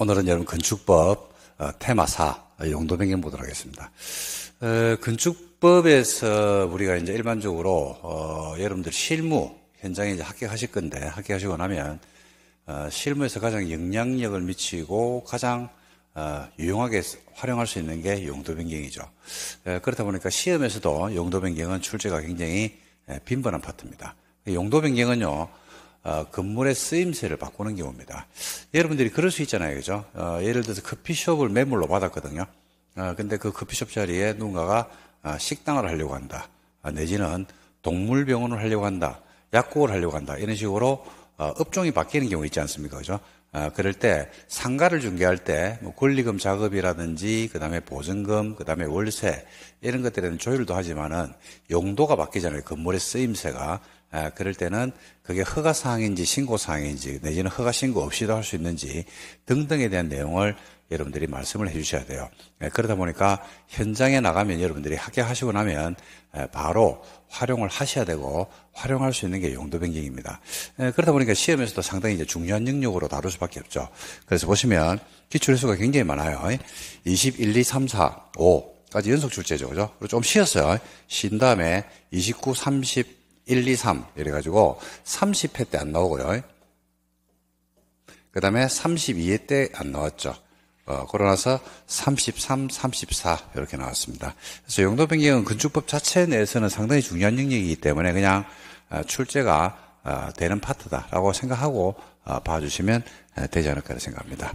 오늘은 여러분 건축법 어, 테마사 용도변경 보도록 하겠습니다. 어, 건축법에서 우리가 이제 일반적으로 어, 여러분들 실무 현장에 이제 합격하실 건데 합격하시고 나면 실무에서 가장 영향력을 미치고 가장 유용하게 활용할 수 있는 게 용도 변경이죠. 그렇다 보니까 시험에서도 용도 변경은 출제가 굉장히 빈번한 파트입니다. 용도 변경은요, 어, 건물의 쓰임새를 바꾸는 경우입니다. 여러분들이 그럴 수 있잖아요, 그죠? 어, 예를 들어서 커피숍을 매물로 받았거든요. 어, 근데 그 커피숍 자리에 누군가가 어, 식당을 하려고 한다. 어, 내지는 동물병원을 하려고 한다. 약국을 하려고 한다. 이런 식으로 어, 업종이 바뀌는 경우 있지 않습니까, 그죠? 아, 그럴 때 상가를 중개할 때뭐 권리금 작업이라든지 그다음에 보증금 그다음에 월세 이런 것들에는 조율도 하지만은 용도가 바뀌잖아요 건물의 쓰임새가 아, 그럴 때는 그게 허가사항인지 신고사항인지 내지는 허가신고 없이도 할 수 있는지 등등에 대한 내용을 여러분들이 말씀을 해주셔야 돼요. 아, 그러다 보니까 현장에 나가면 여러분들이 합격하시고 나면 아, 바로 활용을 하셔야 되고 활용할 수 있는 게 용도 변경입니다. 그러다 보니까 시험에서도 상당히 이제 중요한 영역으로 다룰 수밖에 없죠. 그래서 보시면 기출수가 의 굉장히 많아요. 21, 2, 3, 4, 5. 까지 연속 출제죠. 그죠? 그리고 좀 쉬었어요. 쉰 다음에 29, 30, 1, 2, 3 이래가지고 30회 때 안 나오고요. 그 다음에 32회 때 안 나왔죠. 어, 그러나서 33, 34 이렇게 나왔습니다. 그래서 용도 변경은 건축법 자체 내에서는 상당히 중요한 영역이기 때문에 그냥 어, 출제가 어, 되는 파트다라고 생각하고 어, 봐주시면 아, 되지 않을까 생각합니다.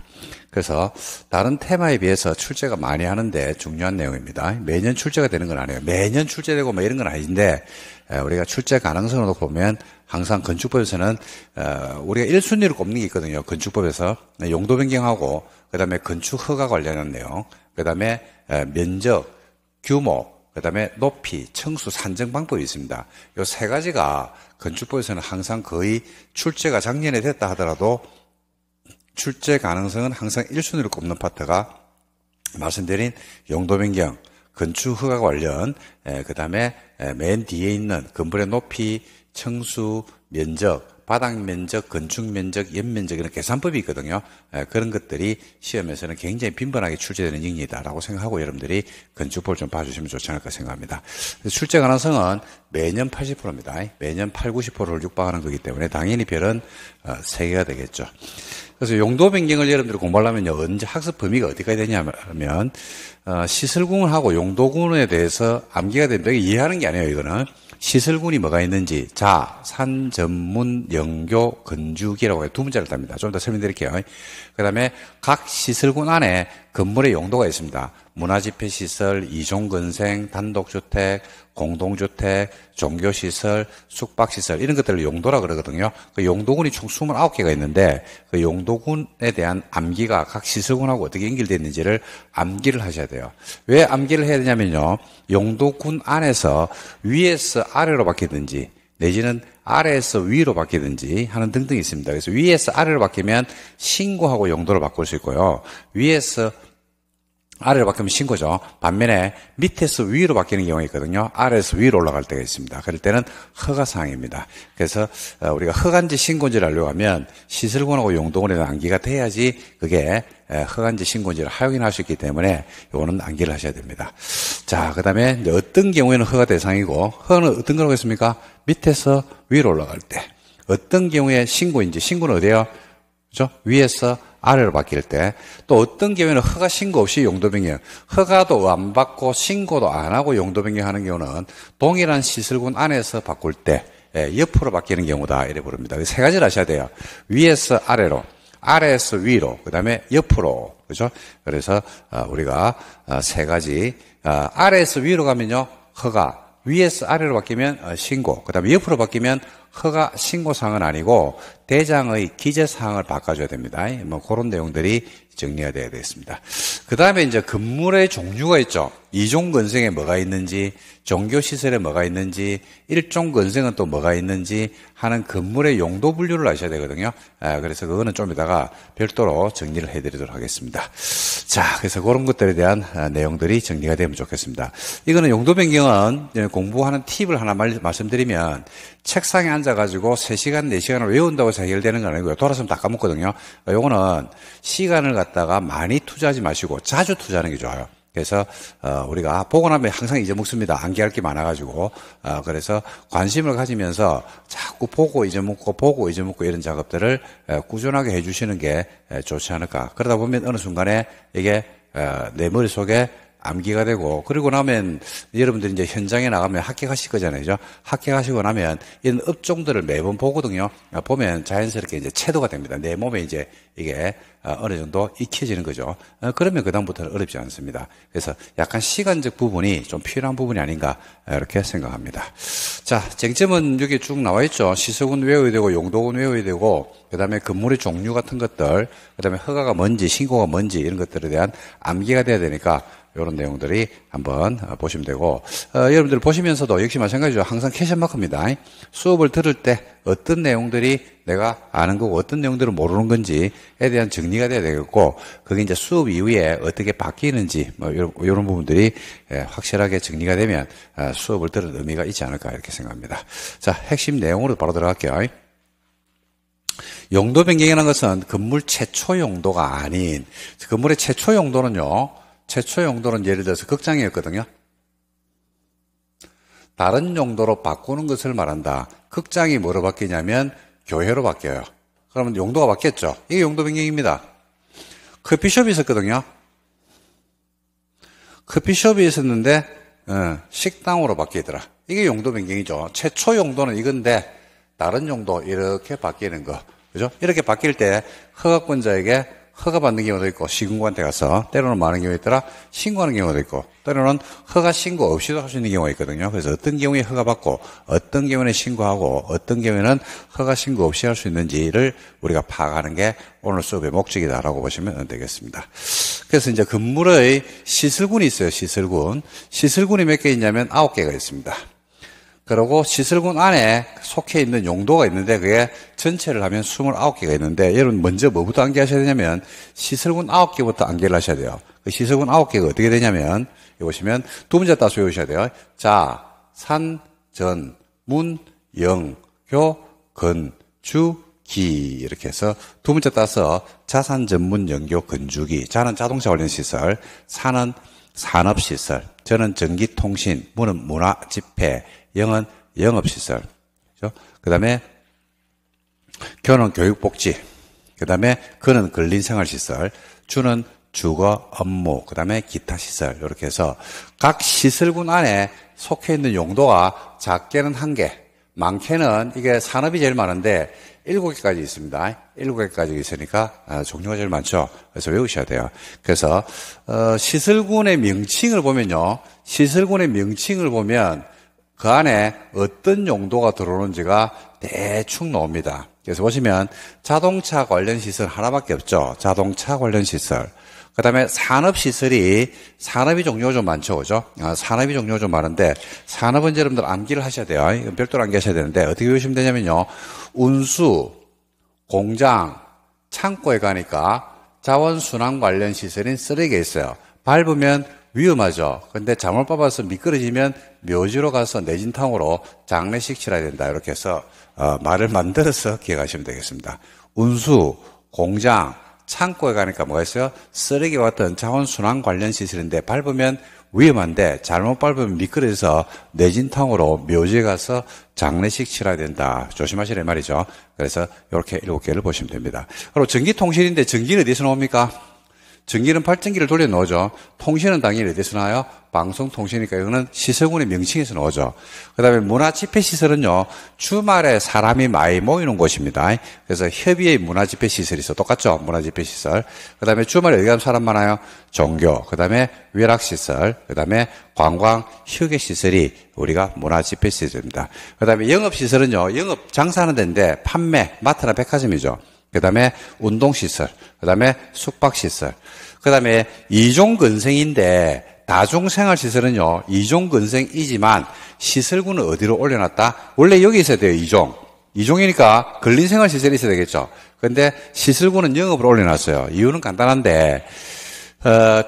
그래서 다른 테마에 비해서 출제가 많이 하는데 중요한 내용입니다. 매년 출제가 되는 건 아니에요. 매년 출제되고 뭐 이런 건 아닌데 우리가 출제 가능성을 놓고 보면 항상 건축법에서는 우리가 1순위로 꼽는 게 있거든요. 건축법에서 용도 변경하고 그다음에 건축 허가 관련한 내용, 그다음에 면적, 규모, 그다음에 높이, 청수 산정 방법이 있습니다. 이 세 가지가 건축법에서는 항상 거의 출제가 작년에 됐다 하더라도 출제 가능성은 항상 1순위로 꼽는 파트가 말씀드린 용도 변경, 건축 허가 관련, 그 다음에 맨 뒤에 있는 건물의 높이, 청수, 면적, 바닥 면적, 건축 면적, 옆면적 이런 계산법이 있거든요. 예, 그런 것들이 시험에서는 굉장히 빈번하게 출제되는 영리다라고 생각하고 여러분들이 건축법을 좀 봐주시면 좋지 않을까 생각합니다. 출제 가능성은 매년 80%입니다. 매년 8, 90%를 육박하는 거기 때문에 당연히 별은 3 어, 개가 되겠죠. 그래서 용도 변경을 여러분들이 공부하려면 언제 학습 범위가 어디까지 되냐면 어, 시설군하고 공 용도군에 대해서 암기가 됩니다. 이해하는 게 아니에요, 이거는. 시설군이 뭐가 있는지 자, 산 전문 연교 건축이라고 두문자를 답니다. 좀 더 설명드릴게요. 그 다음에 각 시설군 안에 건물의 용도가 있습니다. 문화집회시설, 이종근생, 단독주택, 공동주택, 종교시설, 숙박시설 이런 것들을 용도라 그러거든요. 그 용도군이 총 29개가 있는데 그 용도군에 대한 암기가 각 시설군하고 어떻게 연결되어 있는지를 암기를 하셔야 돼요. 왜 암기를 해야 되냐면요. 용도군 안에서 위에서 아래로 바뀌든지 내지는 아래에서 위로 바뀌든지 하는 등등이 있습니다. 그래서 위에서 아래로 바뀌면 신고하고 용도를 바꿀 수 있고요. 위에서 아래로 바뀌면 신고죠. 반면에 밑에서 위로 바뀌는 경우가 있거든요. 아래에서 위로 올라갈 때가 있습니다. 그럴 때는 허가사항입니다. 그래서 어, 우리가 허간지 신고지를하려고 하면 시설권하고 용도권에 대한 안기가 돼야지 그게 허간지 신고지를 하용인할 수 있기 때문에 이거는 안기를 하셔야 됩니다. 자, 그 다음에 어떤 경우에는 허가 대상이고 허는 가 어떤 거라고 했습니까? 밑에서 위로 올라갈 때. 어떤 경우에 신고인지, 신고는 어디에요? 그죠? 위에서 아래로 바뀔 때 또 어떤 경우에는 허가 신고 없이 용도변경 허가도 안 받고 신고도 안 하고 용도변경하는 경우는 동일한 시설군 안에서 바꿀 때 예, 옆으로 바뀌는 경우다 이래 부릅니다. 세 가지를 아셔야 돼요. 위에서 아래로, 아래에서 위로, 그 다음에 옆으로 그죠? 그래서 어, 우리가 어, 세 가지 어, 아래에서 위로 가면요 허가 위에서 아래로 바뀌면 어, 신고, 그 다음에 옆으로 바뀌면 허가 신고사항은 아니고 대장의 기재사항을 바꿔줘야 됩니다. 뭐 그런 내용들이 정리가 되어야 되겠습니다. 그 다음에 이제 건물의 종류가 있죠. 이종 근생에 뭐가 있는지, 종교 시설에 뭐가 있는지, 일종 근생은 또 뭐가 있는지 하는 건물의 용도 분류를 아셔야 되거든요. 아, 그래서 그거는 좀 이따가 별도로 정리를 해드리도록 하겠습니다. 자, 그래서 그런 것들에 대한 아, 내용들이 정리가 되면 좋겠습니다. 이거는 용도 변경은 공부하는 팁을 하나 말, 말씀드리면 책상에 앉아가지고 3시간, 4시간을 외운다고 해서 해결되는 건 아니고요. 돌아서면 다 까먹거든요. 이거는 아, 시간을 갖다가 많이 투자하지 마시고 자주 투자하는 게 좋아요. 그래서 어, 우리가 보고 나면 항상 잊어먹습니다. 암기할 게 많아가지고 어, 그래서 관심을 가지면서 자꾸 보고 잊어먹고 보고 잊어먹고 이런 작업들을 에, 어, 꾸준하게 해주시는 게 에, 어, 좋지 않을까. 그러다 보면 어느 순간에 이게 에, 어, 내 머릿속에 암기가 되고 그리고 나면 여러분들이 이제 현장에 나가면 합격하실 거잖아요. 합격하시고 나면 이런 업종들을 매번 보거든요. 아, 보면 자연스럽게 이제 체도가 됩니다. 내 몸에 이제 이게 아, 어느 정도 익혀지는 거죠. 어, 그러면 그다음부터는 어렵지 않습니다. 그래서 약간 시간적 부분이 좀 필요한 부분이 아닌가 아, 이렇게 생각합니다. 자, 쟁점은 여기 쭉 나와 있죠. 시속은 외워야 되고 용도은 외워야 되고 그다음에 건물의 종류 같은 것들, 그다음에 허가가 뭔지 신고가 뭔지 이런 것들에 대한 암기가 돼야 되니까 이런 내용들이 한번 어, 보시면 되고 어, 여러분들 보시면서도 역시 마찬가지죠. 항상 캐션마크입니다. 수업을 들을 때 어떤 내용들이 내가 아는 거고 어떤 내용들을 모르는 건지에 대한 정리가 돼야 되겠고 그게 이제 수업 이후에 어떻게 바뀌는지 뭐 이런, 이런 부분들이 예, 확실하게 정리가 되면 아, 수업을 들을 의미가 있지 않을까 이렇게 생각합니다. 자 핵심 내용으로 바로 들어갈게요. 용도 변경이라는 것은 건물 최초 용도가 아닌 건물의 최초 용도는요. 최초 용도는 예를 들어서 극장이었거든요. 다른 용도로 바꾸는 것을 말한다. 극장이 뭐로 바뀌냐면 교회로 바뀌어요. 그러면 용도가 바뀌었죠. 이게 용도 변경입니다. 커피숍이 있었거든요. 커피숍이 있었는데 어, 식당으로 바뀌더라. 이게 용도 변경이죠. 최초 용도는 이건데 다른 용도 이렇게 바뀌는 거. 그죠? 이렇게 바뀔 때 허가권자에게 허가받는 경우도 있고 시군구한테 가서 때로는 많은 경우에 따라 신고하는 경우도 있고 때로는 허가 신고 없이도 할 수 있는 경우가 있거든요. 그래서 어떤 경우에 허가받고 어떤 경우에는 신고하고 어떤 경우에는 허가 신고 없이 할 수 있는지를 우리가 파악하는 게 오늘 수업의 목적이다라고 보시면 되겠습니다. 그래서 이제 건물의 시설군이 있어요. 시설군. 시설군이 몇 개 있냐면 아홉 개가 있습니다. 그리고 시설군 안에 속해 있는 용도가 있는데 그게 전체를 하면 29개가 있는데 여러분 먼저 뭐부터 암기하셔야 되냐면 시설군 9개부터 암기를 하셔야 돼요. 그 시설군 9개가 어떻게 되냐면 여기 보시면 두 문자 따서 외우셔야 돼요. 자, 산, 전, 문, 영, 교, 근, 주, 기 이렇게 해서 두 문자 따서 자산 전문 연교 건주기 자는 자동차 관련 시설 산은 산업 시설 저는 전기 통신 문은 문화 집회 영은 영업시설. 그죠? 그 다음에 교는 교육복지. 그 다음에 그는 근린생활시설. 주는 주거, 업무, 그 다음에 기타 시설. 이렇게 해서 각 시설군 안에 속해 있는 용도가 작게는 한 개, 많게는 이게 산업이 제일 많은데 일곱 개까지 있습니다. 일곱 개까지 있으니까 아, 종류가 제일 많죠. 그래서 외우셔야 돼요. 그래서 어, 시설군의 명칭을 보면요, 시설군의 명칭을 보면 그 안에 어떤 용도가 들어오는지가 대충 나옵니다. 그래서 보시면 자동차 관련 시설 하나밖에 없죠. 자동차 관련 시설. 그 다음에 산업시설이, 산업이 종류가 좀 많죠, 그죠? 아, 산업이 종류가 좀 많은데, 산업은 여러분들 암기를 하셔야 돼요. 이건 별도로 암기하셔야 되는데, 어떻게 보시면 되냐면요. 운수, 공장, 창고에 가니까 자원순환 관련 시설인 쓰레기가 있어요. 밟으면 위험하죠. 근데 잠을 뽑아서 미끄러지면 묘지로 가서 내진탕으로 장례식 치러야 된다. 이렇게 해서 어, 말을 만들어서 기억하시면 되겠습니다. 운수, 공장, 창고에 가니까 뭐가 있어요? 쓰레기 와 같은 자원순환 관련 시설인데 밟으면 위험한데 잘못 밟으면 미끄러져서 내진탕으로 묘지에 가서 장례식 치러야 된다. 조심하시란 말이죠. 그래서 이렇게 일곱 개를 보시면 됩니다. 그리고 전기통신인데 전기는 어디서 나옵니까? 전기는 발전기를 돌려 넣어줘 통신은 당연히 어디서 나와요? 방송통신이니까 이거는 시설군의 명칭에서 넣어줘. 그 다음에 문화집회시설은요, 주말에 사람이 많이 모이는 곳입니다. 그래서 협의의 문화집회시설이 있어. 똑같죠? 문화집회시설. 그 다음에 주말에 어디 가면 사람 많아요? 종교. 그 다음에 외락시설. 그 다음에 관광, 휴게시설이 우리가 문화집회시설입니다. 그 다음에 영업시설은요, 영업 장사하는 데인데 판매, 마트나 백화점이죠. 그 다음에 운동시설, 그 다음에 숙박시설, 그 다음에 이종근생인데 다중생활시설은요, 이종근생이지만 시설군은 어디로 올려놨다? 원래 여기 있어야 돼요, 이종. 이종이니까 근린생활시설이 있어야 되겠죠. 그런데 시설군은 영업으로 올려놨어요. 이유는 간단한데,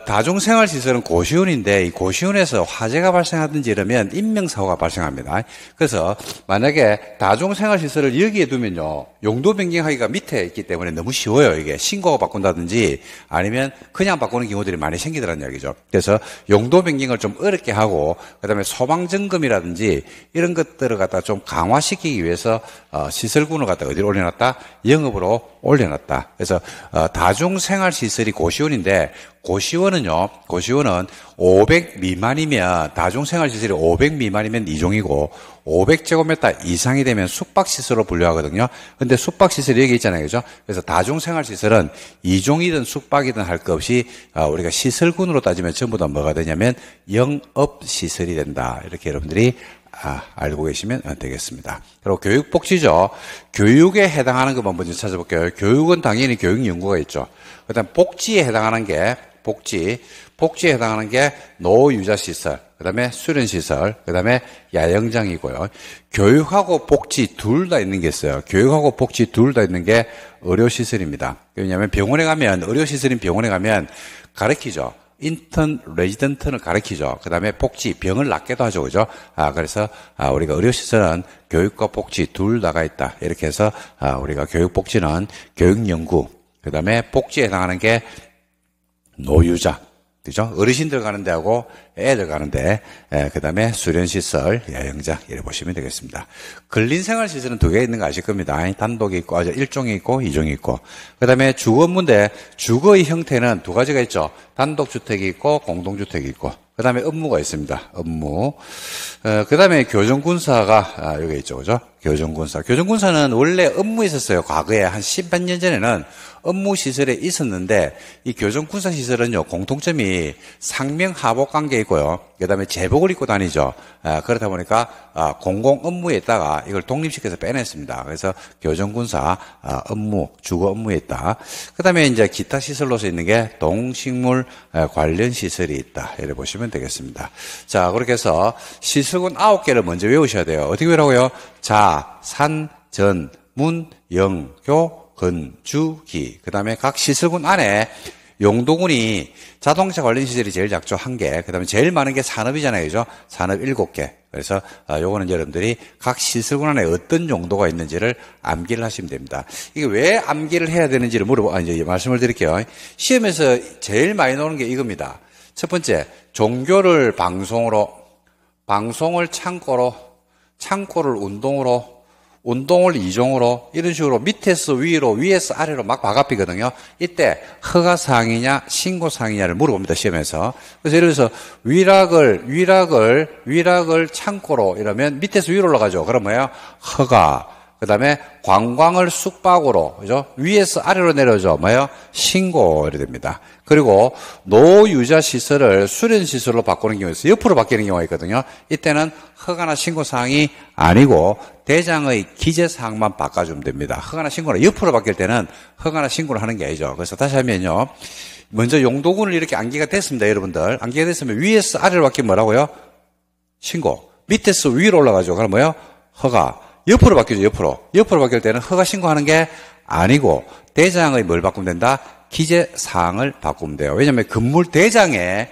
다중생활시설은 어, 고시원인데 이 고시원에서 화재가 발생하든지 이러면 인명사고가 발생합니다. 그래서 만약에 다중생활시설을 여기에 두면요. 용도 변경하기가 밑에 있기 때문에 너무 쉬워요. 이게 신고가 바꾼다든지 아니면 그냥 바꾸는 경우들이 많이 생기더라는 이야기죠. 그래서 용도 변경을 좀 어렵게 하고 그다음에 소방점검이라든지 이런 것들을 갖다 좀 강화시키기 위해서 어, 시설군을 갖다 어디로 올려놨다? 영업으로 올려놨다. 그래서 어, 다중생활시설이 고시원인데 고시원은요, 고시원은 500 미만이면, 다중생활시설이 500 미만이면 2종이고, 500제곱미터 이상이 되면 숙박시설로 분류하거든요. 근데 숙박시설이 여기 있잖아요. 그죠? 그래서 다중생활시설은 2종이든 숙박이든 할 것 없이, 아, 우리가 시설군으로 따지면 전부 다 뭐가 되냐면, 영업시설이 된다. 이렇게 여러분들이 아, 알고 계시면 되겠습니다. 그리고 교육복지죠. 교육에 해당하는 것 먼저 찾아볼게요. 교육은 당연히 교육연구가 있죠. 그다음 복지에 해당하는 게 복지, 복지에 해당하는 게 노유자 후 시설, 그다음에 수련 시설, 그다음에 야영장이고요. 교육하고 복지 둘 다 있는 게 있어요. 교육하고 복지 둘 다 있는 게 의료 시설입니다. 왜냐하면 병원에 가면 의료 시설인 병원에 가면 가르키죠. 인턴 레지던트는 가르키죠. 그다음에 복지 병을 낫게도 하죠. 그죠? 아, 그래서 아, 우리가 의료 시설은 교육과 복지 둘 다가 있다. 이렇게 해서 아, 우리가 교육 복지는 교육 연구 그다음에 복지에 해당하는 게 노유자, 그죠? 어르신들 가는 데하고 애들 가는 데, 예, 그 다음에 수련시설, 야영자 이래 보시면 되겠습니다. 근린생활시설은 두 개 있는 거 아실 겁니다. 단독이 있고, 일종이 있고, 이종이 있고. 그 다음에 주거문데, 주거의 형태는 두 가지가 있죠. 단독주택이 있고, 공동주택이 있고. 그 다음에 업무가 있습니다. 업무. 어, 그 다음에 교정군사가, 아, 여기 있죠. 그죠? 교정군사. 교정군사는 원래 업무에 있었어요. 과거에 한1 0몇년 전에는 업무 시설에 있었는데 이 교정군사 시설은요 공통점이 상명 하복 관계이고요. 그다음에 제복을 입고 다니죠. 아, 그렇다 보니까 아, 공공 업무에 있다가 이걸 독립시켜서 빼냈습니다. 그래서 교정군사 아, 업무 주거 업무에 있다. 그다음에 이제 기타 시설로서 있는 게 동식물 아, 관련 시설이 있다. 이래 보시면 되겠습니다. 자 그렇게 해서 시설군 9 개를 먼저 외우셔야 돼요. 어떻게 외라고요? 우 자, 산, 전, 문, 영, 교, 건, 주, 기. 그 다음에 각 시설군 안에 용도군이 자동차 관련 시설이 제일 작죠. 한 개. 그 다음에 제일 많은 게 산업이잖아요. 그죠? 산업 일곱 개. 그래서 어, 요거는 여러분들이 각 시설군 안에 어떤 용도가 있는지를 암기를 하시면 됩니다. 이게 왜 암기를 해야 되는지를 물어보, 아, 이제 말씀을 드릴게요. 시험에서 제일 많이 나오는 게 이겁니다. 첫 번째, 종교를 방송으로, 방송을 창고로 창고를 운동으로 운동을 이종으로 이런 식으로 밑에서 위로 위에서 아래로 막바가삐거든요 이때 허가 상이냐 신고 상이냐를 물어봅니다 시험에서. 그래서 예를 들어서 위락을 위락을 위락을 창고로 이러면 밑에서 위로 올라가죠. 그럼 뭐예요? 허가 그 다음에 관광을 숙박으로, 그죠? 위에서 아래로 내려져 뭐예요? 신고, 이 됩니다. 그리고 노유자 시설을 수련 시설로 바꾸는 경우가 있어 옆으로 바뀌는 경우가 있거든요. 이때는 허가나 신고사항이 아니고 대장의 기재사항만 바꿔주면 됩니다. 허가나 신고는 옆으로 바뀔 때는 허가나 신고를 하는 게 아니죠. 그래서 다시 하면요. 먼저 용도군을 이렇게 안개가 됐습니다, 여러분들. 안개가 됐으면 위에서 아래로 바뀌면 뭐라고요? 신고. 밑에서 위로 올라가죠. 그럼 뭐예요? 허가. 옆으로 바뀌죠, 옆으로. 옆으로 바뀔 때는 허가 신고하는 게 아니고 대장의 뭘 바꾸면 된다? 기재 사항을 바꾸면 돼요. 왜냐하면 건물 대장에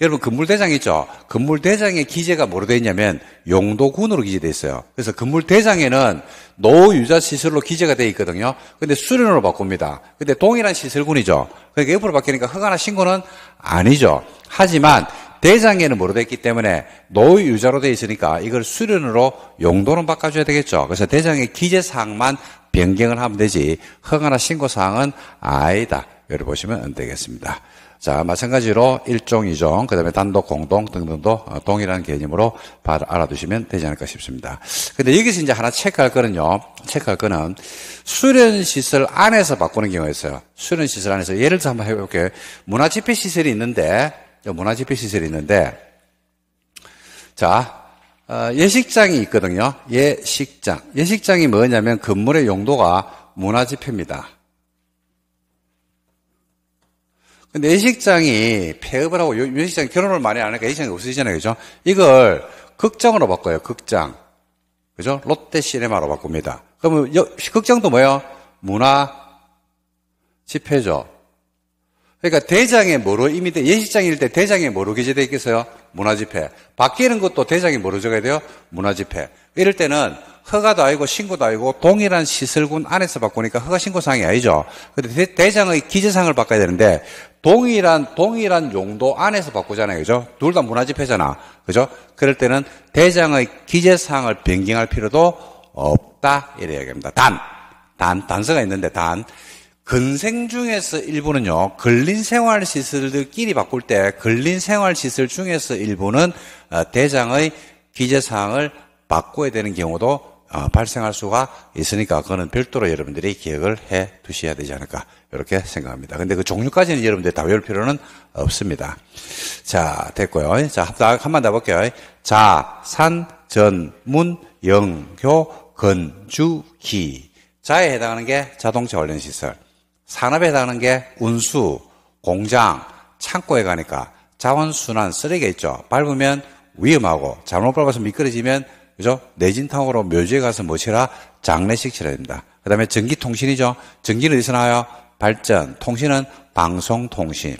여러분 건물 대장 있죠? 건물 대장의 기재가 뭐로 되어 있냐면 용도군으로 기재되어 있어요. 그래서 건물 대장에는 노유자 시설로 기재가 되어 있거든요. 근데 수련으로 바꿉니다. 근데 동일한 시설군이죠. 그러니까 옆으로 바뀌니까 허가나 신고는 아니죠. 하지만 대장에는 모르됐기 때문에 노유자로 되어 있으니까 이걸 수련으로 용도는 바꿔줘야 되겠죠. 그래서 대장의 기재사항만 변경을 하면 되지 허가나 신고사항은 아니다. 여기 보시면 되겠습니다. 자, 마찬가지로 1종, 2종, 그 다음에 단독, 공동 등등도 어, 동일한 개념으로 알아두시면 되지 않을까 싶습니다. 근데 여기서 이제 하나 체크할 거는요, 체크할 거는 수련시설 안에서 바꾸는 경우가 있어요. 수련시설 안에서 예를 들어 서 한번 해볼게요. 문화집회시설이 있는데 문화집회 시설이 있는데, 자, 어, 예식장이 있거든요. 예식장. 예식장이 뭐냐면 건물의 용도가 문화집회입니다. 근데 예식장이 폐업을 하고 예식장 결혼을 많이 안 하니까 예식장이 없어지잖아요. 그죠? 이걸 극장으로 바꿔요. 극장. 그죠? 롯데 시네마로 바꿉니다. 그러면 여, 극장도 뭐예요? 문화 집회죠. 그러니까 대장에 뭐로 임의돼 예식장일 때 대장에 뭐로 기재돼 있겠어요? 문화집회. 바뀌는 것도 대장에 뭐로 적어야 돼요? 문화집회. 이럴 때는 허가도 아니고 신고도 아니고 동일한 시설군 안에서 바꾸니까 허가 신고사항이 아니죠. 근데 대장의 기재상을 바꿔야 되는데 동일한 동일한 용도 안에서 바꾸잖아요. 그죠? 둘 다 문화집회잖아. 그죠? 그럴 때는 대장의 기재상을 변경할 필요도 없다. 이래야 됩니다. 단, 단, 단서가 있는데 단. 근생 중에서 일부는요, 근린 생활 시설들끼리 바꿀 때 근린 생활 시설 중에서 일부는 어, 대장의 기재 사항을 바꿔야 되는 경우도 어, 발생할 수가 있으니까 그거는 별도로 여러분들이 기억을 해 두셔야 되지 않을까 이렇게 생각합니다. 근데 그 종류까지는 여러분들이 다 외울 필요는 없습니다. 자 됐고요. 자 한번 더 볼게요. 자, 산, 전, 문, 영, 교, 건, 주, 기 자에 해당하는 게 자동차 관련 시설. 산업에 해당하는게 운수, 공장, 창고에 가니까 자원순환 쓰레기 있죠. 밟으면 위험하고 잘못 밟아서 미끄러지면 그죠? 내진탕으로 묘지에 가서 모치라 장례식 치러야 됩니다. 그 다음에 전기통신이죠. 전기는 어디서 나와요? 발전. 통신은 방송통신.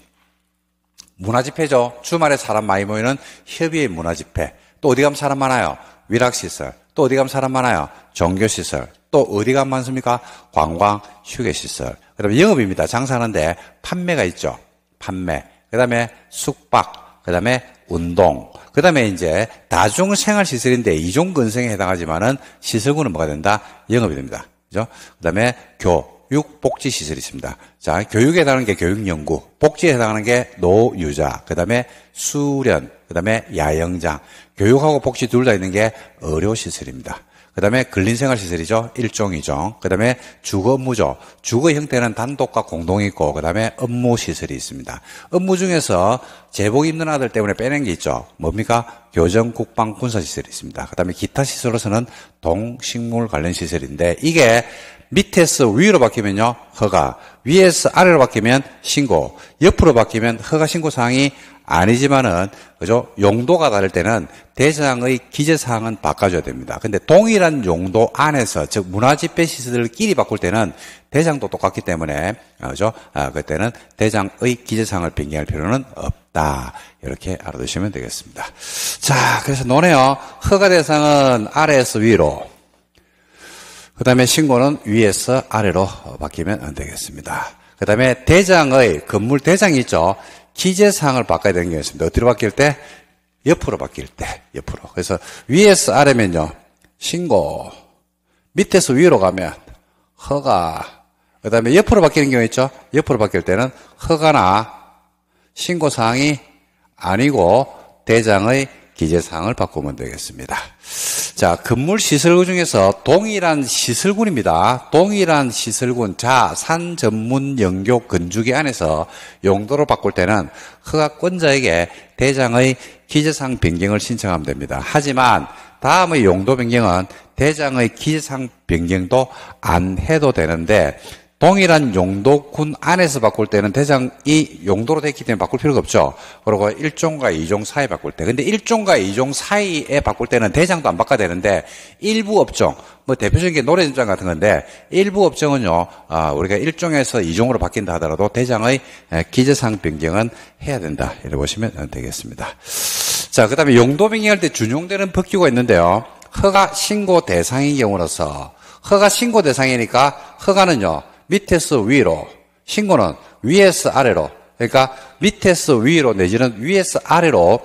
문화집회죠. 주말에 사람 많이 모이는 협의회 문화집회. 또 어디 가면 사람 많아요? 위락시설. 또 어디 가면 사람 많아요? 종교시설. 또 어디가 많습니까? 관광, 휴게시설. 그 다음에 영업입니다. 장사하는데 판매가 있죠. 판매. 그 다음에 숙박. 그 다음에 운동. 그 다음에 이제 다중생활시설인데 이종근성에 해당하지만은 시설군은 뭐가 된다? 영업이 됩니다. 그죠? 그 다음에 교육, 복지시설이 있습니다. 자, 교육에 해당하는 게 교육연구, 복지에 해당하는 게 노유자, 그 다음에 수련, 그 다음에 야영장, 교육하고 복지 둘 다 있는 게 의료시설입니다. 그 다음에 근린생활시설이죠. 일종이종그 다음에 주거무죠. 주거 형태는 단독과 공동이 있고, 그 다음에 업무시설이 있습니다. 업무 중에서 제복 입는 아들 때문에 빼낸 게 있죠. 뭡니까? 교정, 국방, 군사시설이 있습니다. 그 다음에 기타 시설로서는 동식물 관련 시설인데, 이게 밑에서 위로 바뀌면요, 허가. 위에서 아래로 바뀌면 신고. 옆으로 바뀌면 허가 신고 사항이 아니지만은, 그죠? 용도가 다를 때는 대상의 기재 사항은 바꿔줘야 됩니다. 근데 동일한 용도 안에서, 즉, 문화집회 시설들끼리 바꿀 때는 대상도 똑같기 때문에, 아, 그죠? 아, 그때는 대장의 기재 사항을 변경할 필요는 없다. 이렇게 알아두시면 되겠습니다. 자, 그래서 노네요. 허가 대상은 아래에서 위로. 그 다음에 신고는 위에서 아래로 바뀌면 되겠습니다. 그 다음에 대장의 건물 대장이 있죠. 기재사항을 바꿔야 되는 게 있습니다. 어디로 바뀔 때? 옆으로 바뀔 때, 옆으로. 그래서 위에서 아래면요. 신고. 밑에서 위로 가면 허가. 그 다음에 옆으로 바뀌는 경우 있죠. 옆으로 바뀔 때는 허가나 신고사항이 아니고 대장의 기재사항을 바꾸면 되겠습니다. 자, 건물 시설구 중에서 동일한 시설군입니다. 동일한 시설군 자산 전문 연교 건축기 안에서 용도로 바꿀 때는 허가권자에게 대장의 기재상 변경을 신청하면 됩니다. 하지만 다음의 용도 변경은 대장의 기재상 변경도 안 해도 되는데 동일한 용도군 안에서 바꿀 때는 대장이 용도로 됐기 때문에 바꿀 필요가 없죠. 그리고 1종과 2종 사이 바꿀 때. 근데 1종과 2종 사이에 바꿀 때는 대장도 안 바꿔야 되는데 일부 업종, 뭐 대표적인 게 노래 전장 같은 건데 일부 업종은요, 아, 우리가 1종에서 2종으로 바뀐다 하더라도 대장의 기재상 변경은 해야 된다. 이렇게 보시면 되겠습니다. 자, 그 다음에 용도 변경할 때 준용되는 법규가 있는데요. 허가 신고 대상인 경우로서 허가 신고 대상이니까 허가는요 밑에서 위로, 신고는 위에서 아래로, 그러니까 밑에서 위로 내지는 위에서 아래로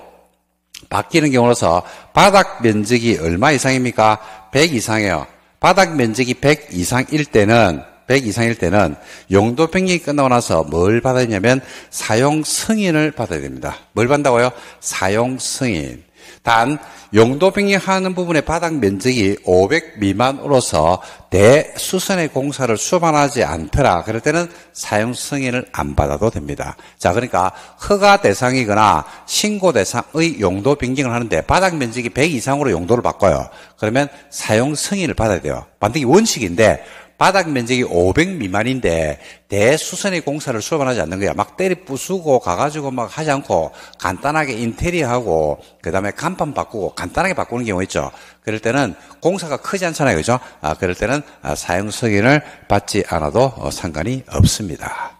바뀌는 경우로서 바닥 면적이 얼마 이상입니까? 100 이상이에요. 바닥 면적이 100 이상일 때는 100 이상일 때는 용도 변경이 끝나고 나서 뭘 받았냐면 사용 승인을 받아야 됩니다. 뭘 받는다고요? 사용 승인. 단용도변경 하는 부분의 바닥 면적이 500 미만으로서 대수선의 공사를 수반하지 않더라. 그럴 때는 사용 승인을 안 받아도 됩니다. 자, 그러니까 허가 대상이거나 신고 대상의 용도 변경을 하는데 바닥 면적이 100 이상으로 용도를 바꿔요. 그러면 사용 승인을 받아야 돼요. 반드시 원칙인데 바닥 면적이 500 미만인데 대수선의 공사를 수반하지 않는 거야. 막 때리 부수고 가가지고 막 하지 않고 간단하게 인테리어하고 그다음에 간판 바꾸고 간단하게 바꾸는 경우 있죠. 그럴 때는 공사가 크지 않잖아요, 그죠? 아, 그럴 때는 아, 사용 승인을 받지 않아도 어, 상관이 없습니다.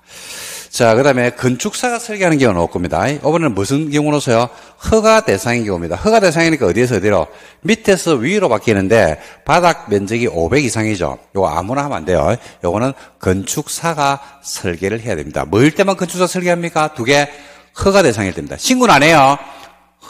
자, 그 다음에 건축사가 설계하는 경우는 없겁니다 이번에는 무슨 경우로서요? 허가 대상인 경우입니다. 허가 대상이니까 어디에서 어디로? 밑에서 위로 바뀌는데 바닥 면적이 500 이상이죠. 이거 아무나 하면 안 돼요. 이거는 건축사가 설계를 해야 됩니다. 뭘 때만 건축사 설계합니까? 두 개. 허가 대상일 때입니다. 신고는 안 해요.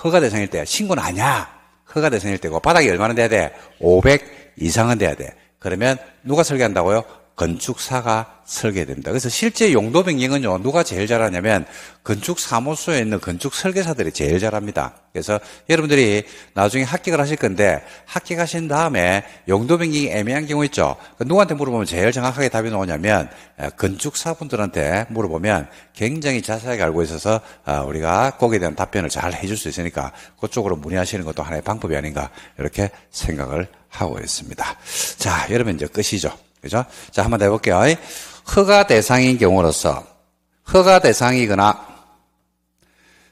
허가 대상일 때야. 신고는 아니야. 허가 대상일 때고 바닥이 얼마나 돼야 돼? 500 이상은 돼야 돼. 그러면 누가 설계한다고요? 건축사가 설계됩니다. 그래서 실제 용도 변경은요, 누가 제일 잘하냐면 건축사무소에 있는 건축 설계사들이 제일 잘합니다. 그래서 여러분들이 나중에 합격을 하실 건데 합격하신 다음에 용도 변경이 애매한 경우 있죠. 그 누구한테 물어보면 제일 정확하게 답이 나오냐면 건축사분들한테 물어보면 굉장히 자세하게 알고 있어서 아, 우리가 거기에 대한 답변을 잘 해줄 수 있으니까 그쪽으로 문의하시는 것도 하나의 방법이 아닌가 이렇게 생각을 하고 있습니다. 자, 여러분 이제 끝이죠. 그죠? 자, 한번 해볼게요. 허가 대상인 경우로서 허가 대상이거나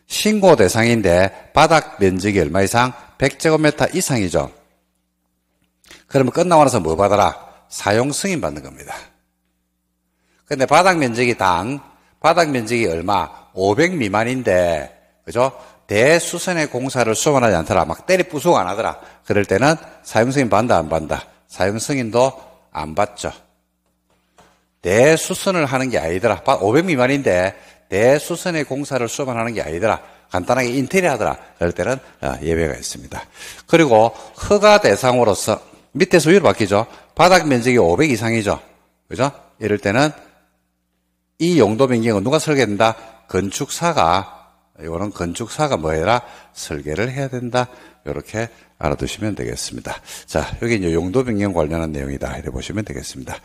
신고 대상인데 바닥 면적이 얼마 이상? 100제곱미터 이상이죠. 그러면 끝나고 나서 뭐 받아라? 사용 승인 받는 겁니다. 근데 바닥 면적이 당, 바닥 면적이 얼마? 500 미만인데, 그죠? 대수선의 공사를 수반하지 않더라. 막 때리 부수고 안 하더라. 그럴 때는 사용 승인 받는다, 안 받는다? 사용 승인도 안 받죠. 대수선을 하는 게 아니더라. 500 미만인데 대수선의 공사를 수업만 하는 게 아니더라. 간단하게 인테리어 하더라. 그럴 때는 어, 예외가 있습니다. 그리고 허가 대상으로서 밑에서 위로 바뀌죠. 바닥 면적이 500 이상이죠. 그죠? 이럴 때는 이 용도 변경은 누가 설계된다? 건축사가 이거는 건축사가 뭐해라 설계를 해야 된다. 이렇게 알아두시면 되겠습니다. 자, 여기 이제 용도 변경 관련한 내용이다. 이래 보시면 되겠습니다.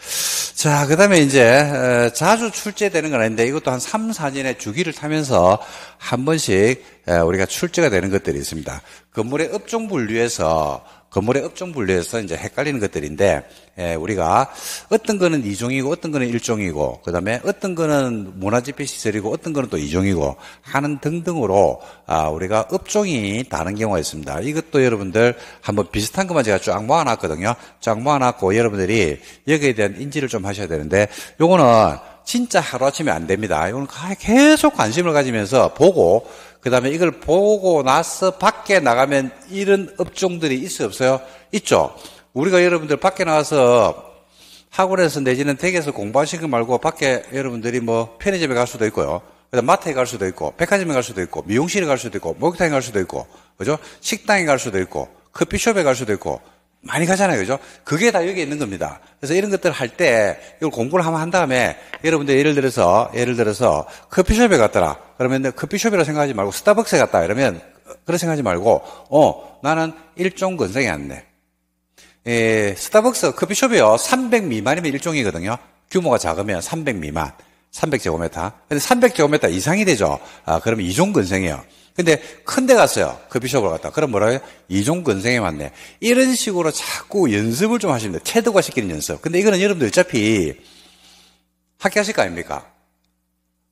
자, 그 다음에 이제 자주 출제되는 건 아닌데 이것도 한 3, 4년의 주기를 타면서 한 번씩 우리가 출제가 되는 것들이 있습니다. 건물의 업종 분류에서 건물의 업종 분류에서 이제 헷갈리는 것들인데 예, 우리가 어떤 거는 이종이고 어떤 거는 일종이고 그다음에 어떤 거는 문화집회 시설이고 어떤 거는 또 이종이고 하는 등등으로 아, 우리가 업종이 다른 경우가 있습니다. 이것도 여러분들 한번 비슷한 것만 제가 쫙 모아놨거든요. 쫙 모아놨고 여러분들이 여기에 대한 인지를 좀 하셔야 되는데 요거는 진짜 하루아침에 안 됩니다. 이거는 계속 관심을 가지면서 보고 그 다음에 이걸 보고 나서 밖에 나가면 이런 업종들이 있어요? 없어요? 있죠? 우리가 여러분들 밖에 나와서 학원에서 내지는 댁에서 공부하시는 거 말고 밖에 여러분들이 뭐 편의점에 갈 수도 있고요. 그다음 마트에 갈 수도 있고, 백화점에 갈 수도 있고, 미용실에 갈 수도 있고, 목욕탕에 갈 수도 있고, 그죠? 식당에 갈 수도 있고, 커피숍에 갈 수도 있고, 많이 가잖아요. 그죠? 그게 다 여기 에 있는 겁니다. 그래서 이런 것들 할 때 이걸 공부를 하면 한 다음에 여러분들 예를 들어서 예를 들어서 커피숍에 갔더라. 그러면 커피숍이라 생각하지 말고 스타벅스에 갔다. 이러면 그런 생각하지 말고 어, 나는 일종 건성이 안 돼. 예, 스타벅스 커피숍이요. 300 미만이면 일종이거든요. 규모가 작으면 300 미만. 300제곱미터. 근데 300제곱미터 이상이 되죠. 아, 그러면 이종 근성이에요 근데 큰 데 갔어요. 그 비숍으로 갔다. 그럼 뭐라 해요? 이종근생에 맞네. 이런 식으로 자꾸 연습을 좀 하시면 돼요. 태도가 시키는 연습. 근데 이거는 여러분들 어차피 합격하실 거 아닙니까?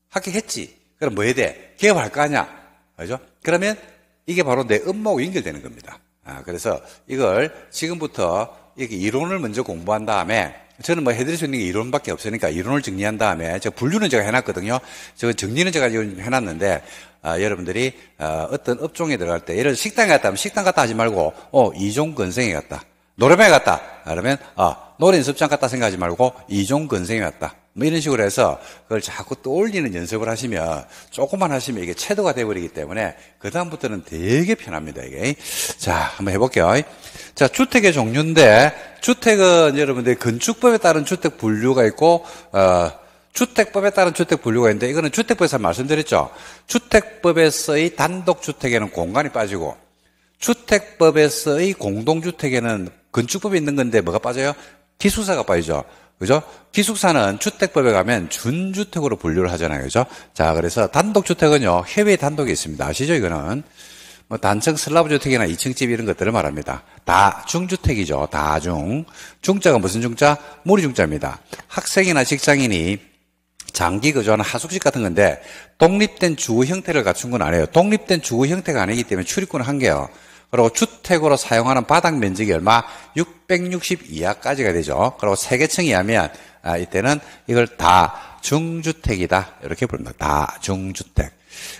합격했지. 그럼 뭐 해야 돼? 개업할 거 아니야. 그죠? 그러면 이게 바로 내 음모하고 연결되는 겁니다. 아, 그래서 이걸 지금부터 이렇게 이론을 먼저 공부한 다음에 저는 뭐 해드릴 수 있는 게 이론밖에 없으니까 이론을 정리한 다음에 저 분류는 제가 해놨거든요. 저 정리는 제가 지금 해놨는데 아, 여러분들이 어, 어떤 업종에 들어갈 때 예를 들어 식당에 갔다 하면 식당 갔다 하지 말고 어 이종 근생에 갔다 노래방에 갔다 그러면 어 아, 노래 연습장 갔다 생각하지 말고 이종 근생에 갔다 뭐 이런 식으로 해서 그걸 자꾸 떠올리는 연습을 하시면 조금만 하시면 이게 채도가 되어버리기 때문에 그 다음부터는 되게 편합니다 이게 자 한번 해볼게요 자 주택의 종류인데 주택은 여러분들 건축법에 따른 주택 분류가 있고 어, 주택법에 따른 주택 분류가 있는데 이거는 주택법에서 말씀드렸죠 주택법에서의 단독주택에는 공간이 빠지고 주택법에서의 공동주택에는 건축법이 있는 건데 뭐가 빠져요? 기수사가 빠지죠 그죠? 기숙사는 주택법에 가면 준주택으로 분류를 하잖아요. 그죠? 자, 그래서 단독주택은요, 해외 단독이 있습니다. 아시죠? 이거는. 뭐 단층 슬라브 주택이나 2층 집 이런 것들을 말합니다. 다중주택이죠. 다중. 중자가 무슨 중자? 무리 중자입니다. 학생이나 직장인이 장기 거주하는 하숙집 같은 건데 독립된 주거 형태를 갖춘 건 아니에요. 독립된 주거 형태가 아니기 때문에 출입권을 한 게요. 그리고 주택으로 사용하는 바닥 면적이 얼마? 660 이하까지가 되죠. 그리고 세계층 이하면 아, 이때는 이걸 다 중주택이다 이렇게 부릅니다. 다 중주택.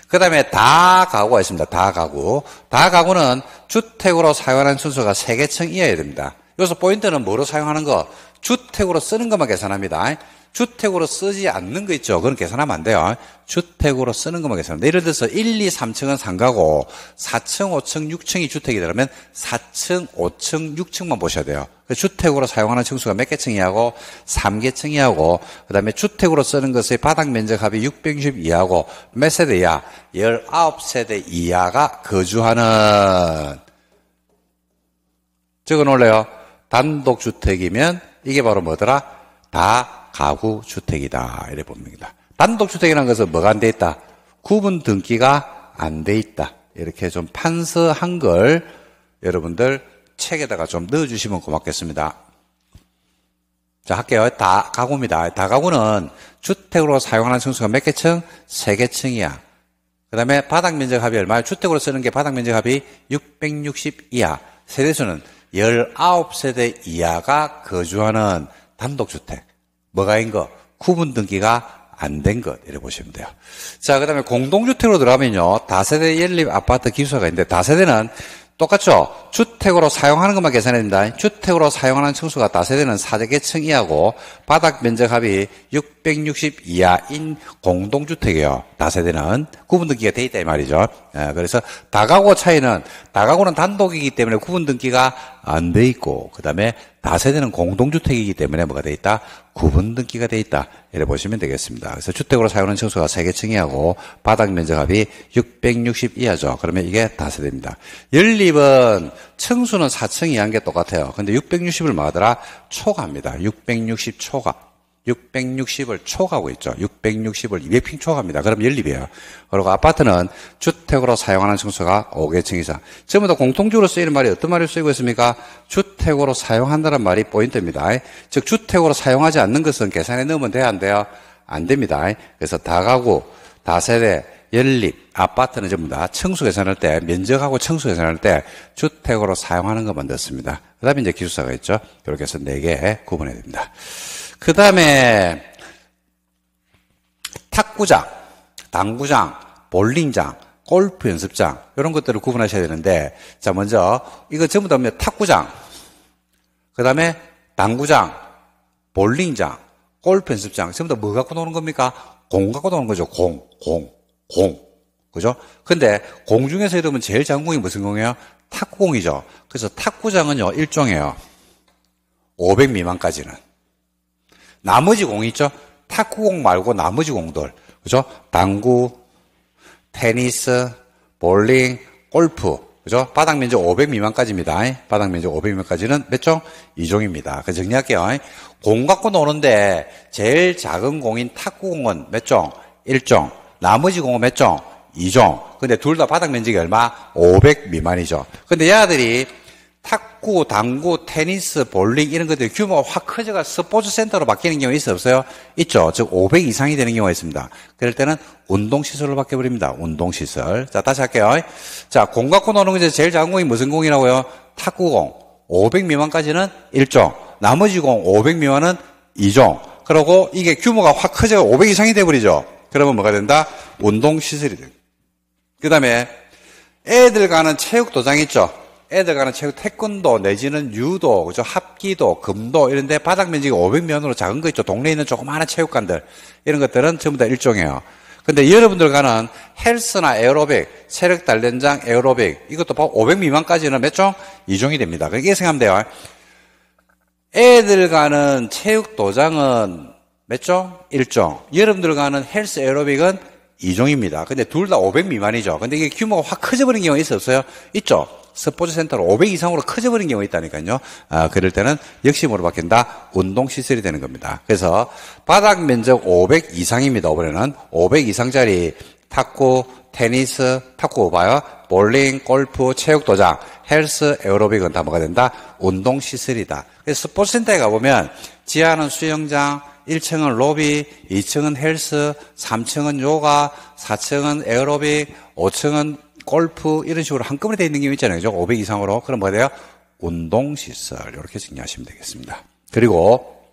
그 다음에 다 가구가 있습니다. 다 가구. 다 가구는 주택으로 사용하는 순서가 세계층 이하여야 됩니다. 여기서 포인트는 뭐로 사용하는 거? 주택으로 쓰는 것만 계산합니다. 주택으로 쓰지 않는 거 있죠. 그건 계산하면 안 돼요. 주택으로 쓰는 것만 계산합니다. 예를 들어서 1, 2, 3층은 상가고 4층, 5층, 6층이 주택이되려면 4층, 5층, 6층만 보셔야 돼요. 그 주택으로 사용하는 층수가 몇 개층이하고 3개층이하고 그다음에 주택으로 쓰는 것의 바닥 면적합이 660 이하고 몇 세대 이하? 19세대 이하가 거주하는 적어 놓을래요. 단독 주택이면 이게 바로 뭐더라? 다 가구주택이다. 이래 봅니다. 단독주택이라는 것은 뭐가 안 돼 있다? 구분 등기가 안 돼 있다. 이렇게 좀 판서한 걸 여러분들 책에다가 좀 넣어주시면 고맙겠습니다. 자, 할게요. 다, 가구입니다. 다 가구는 주택으로 사용하는 층수가 몇 개층? 세 개층이야. 그 다음에 바닥 면적 합이 얼마야? 주택으로 쓰는 게 바닥 면적 합이 660 이하. 세대수는 19세대 이하가 거주하는 단독주택. 뭐가 인 거? 구분 등기가 안된 것, 이래 보시면 돼요. 자, 그 다음에 공동주택으로 들어가면요. 다세대 연립 아파트 기수가 있는데, 다세대는 똑같죠? 주택으로 사용하는 것만 계산해야 된다. 주택으로 사용하는 층수가 다세대는 4 사계층 이하고, 바닥 면적합이 660 이하인 공동주택이에요. 다세대는. 구분등기가 돼 있다, 이 말이죠. 예, 그래서 다가구 차이는, 다가구는 단독이기 때문에 구분등기가 안 돼 있고, 그 다음에 다세대는 공동주택이기 때문에 뭐가 돼 있다? 구분 등기가 되어 있다. 이래 보시면 되겠습니다. 그래서 주택으로 사용하는 층수가 세 개 층이하고 바닥 면적합이 660 이하죠. 그러면 이게 다세대입니다. 연립은 층수는 4층 이하인 게 똑같아요. 근데 660을 뭐하더라? 초과합니다660 초과. 660을 초과하고 있죠. 660을 200평 초과합니다. 그럼 연립이에요. 그리고 아파트는 주택으로 사용하는 층수가 5개층 이상. 전부 다 공통적으로 쓰이는 말이 어떤 말을 쓰이고 있습니까? 주택으로 사용한다는 말이 포인트입니다. 즉 주택으로 사용하지 않는 것은 계산에 넣으면 돼야 안 돼요? 안 됩니다. 그래서 다가구, 다세대, 연립, 아파트는 전부 다 층수 계산할 때, 면적하고 층수 계산할 때 주택으로 사용하는 것만 넣습니다. 그 다음에 이제 기숙사가 있죠. 이렇게 해서 4개 구분해야 됩니다. 그 다음에 탁구장, 당구장, 볼링장, 골프 연습장 이런 것들을 구분하셔야 되는데 자 먼저 이거 전부 다 보면 탁구장, 그 다음에 당구장, 볼링장, 골프 연습장 전부 다 뭐 갖고 노는 겁니까? 공 갖고 노는 거죠. 공, 공, 공. 그죠? 근데 공 중에서 이러면 제일 작 공이 무슨 공이에요? 탁구공이죠. 그래서 탁구장은요, 일종이에요. 500 미만까지는. 나머지 공 있죠? 탁구공 말고 나머지 공들. 그죠? 당구, 테니스, 볼링, 골프. 그죠? 바닥 면적 500 미만까지입니다. 바닥 면적 500 미만까지는 몇 종? 2종입니다. 그 정리할게요. 공 갖고 노는데 제일 작은 공인 탁구공은 몇 종? 1종. 나머지 공은 몇 종? 2종. 근데 둘 다 바닥 면적이 얼마? 500 미만이죠. 근데 얘들이 탁구, 당구, 테니스, 볼링 이런 것들 규모가 확 커져가 스포츠 센터로 바뀌는 경우가 있어 없어요? 있죠. 즉 500 이상이 되는 경우가 있습니다. 그럴 때는 운동 시설로 바뀌어 버립니다. 운동 시설. 자, 다시 할게요. 자, 공 갖고 노는 게 제일 작은 공이 무슨 공이라고요? 탁구공. 500 미만까지는 1종. 나머지 공 500 미만은 2종. 그러고 이게 규모가 확 커져가 500 이상이 돼 버리죠. 그러면 뭐가 된다? 운동 시설이 됩 그다음에 애들 가는 체육 도장 있죠. 애들 가는 체육 태권도 내지는 유도, 그죠? 합기도, 금도 이런데 바닥 면적이 500면으로 작은 거 있죠. 동네에 있는 조그마한 체육관들 이런 것들은 전부 다 일종이에요. 근데 여러분들 가는 헬스나 에어로빅, 체력 단련장 에어로빅 이것도 500 뭐 미만까지는 몇 종? 2종이 됩니다. 그렇게 그러니까 생각하면 돼요. 애들 가는 체육 도장은 몇 종? 1종. 여러분들 가는 헬스 에어로빅은 2종입니다. 근데 둘 다500 미만이죠. 근데 이게 규모가 확 커져버린 경우가 있어어요 있죠. 스포츠 센터로 500 이상으로 커져버린 경우가 있다니까요. 아, 그럴 때는 역시으로박힌다 운동 시설이 되는 겁니다. 그래서 바닥 면적 500 이상입니다. 올해는 500 이상짜리 탁구, 테니스, 탁구 오바요, 볼링, 골프, 체육도장, 헬스, 에어로빅은 다 뭐가 된다? 운동 시설이다. 그래서 스포츠센터에 가보면 지하는 수영장, 1층은 로비, 2층은 헬스, 3층은 요가, 4층은 에어로빅, 5층은 골프 이런 식으로 한꺼번에 돼 있는 경우 있잖아요. 저500 이상으로 그럼 뭐가 돼요? 운동 시설 이렇게 정리하시면 되겠습니다. 그리고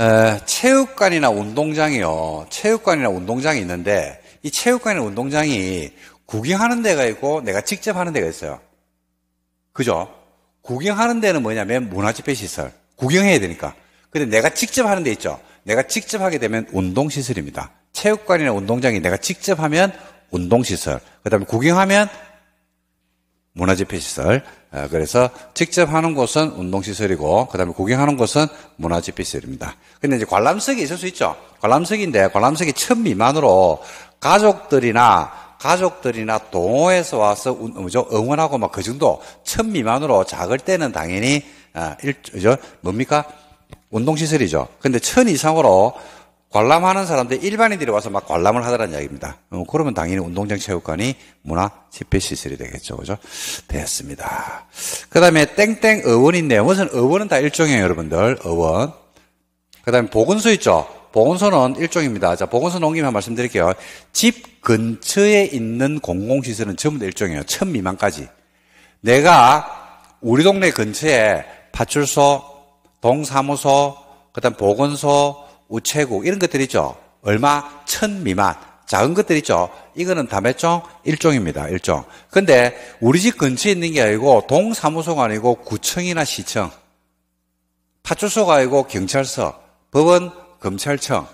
에, 체육관이나 운동장이요. 체육관이나 운동장이 있는데 이 체육관이나 운동장이 구경하는 데가 있고 내가 직접 하는 데가 있어요. 그죠? 구경하는 데는 뭐냐면 문화집회 시설. 구경해야 되니까. 근데 내가 직접 하는 데 있죠. 내가 직접 하게 되면 운동시설입니다. 체육관이나 운동장이 내가 직접 하면 운동시설, 그 다음에 구경하면 문화집회시설. 아, 그래서 직접 하는 곳은 운동시설이고, 그 다음에 구경하는 곳은 문화집회시설입니다. 근데 이제 관람석이 있을 수 있죠. 관람석인데, 관람석이 천 미만으로 가족들이나 가족들이나 동호회에서 와서 어, 응원하고 막 그 정도 천 미만으로 작을 때는 당연히 아, 뭡니까? 운동시설이죠. 근데 천 이상으로 관람하는 사람들 일반인들이 와서 막 관람을 하더라는 이야기입니다. 어, 그러면 당연히 운동장 체육관이 문화 집회 시설이 되겠죠. 그죠? 됐습니다. 그 다음에 땡땡 의원인데요. 무슨 의원은 다 일종이에요, 여러분들. 의원. 그 다음에 보건소 있죠? 보건소는 일종입니다. 자, 보건소 농기만 말씀드릴게요. 집 근처에 있는 공공시설은 전부 다 일종이에요. 천 미만까지. 내가 우리 동네 근처에 파출소, 동사무소, 그 다음 보건소, 우체국 이런 것들이죠. 얼마 천 미만 작은 것들이죠. 이거는 담배종 일종입니다. 일종. 근데 우리 집 근처에 있는 게 아니고 동사무소가 아니고 구청이나 시청, 파출소가 아니고 경찰서, 법원 검찰청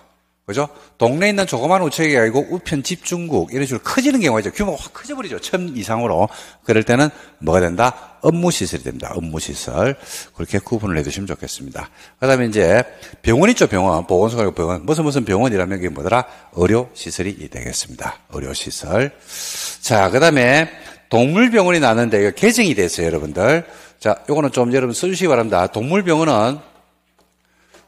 그죠? 동네에 있는 조그만 우체국이 아니고 우편 집중국 이런 식으로 커지는 경우가 있죠. 규모가 확 커져버리죠. 천 이상으로. 그럴 때는 뭐가 된다? 업무시설이 됩니다. 업무시설. 그렇게 구분을 해두시면 좋겠습니다. 그 다음에 이제 병원 있죠. 병원. 보건소가 아니고 병원. 무슨 무슨 병원이라면 이게 뭐더라? 의료시설이 되겠습니다. 의료시설. 자, 그 다음에 동물병원이 나는데 이거 개정이 됐어요. 여러분들. 자, 요거는 좀 여러분 써주시기 바랍니다. 동물병원은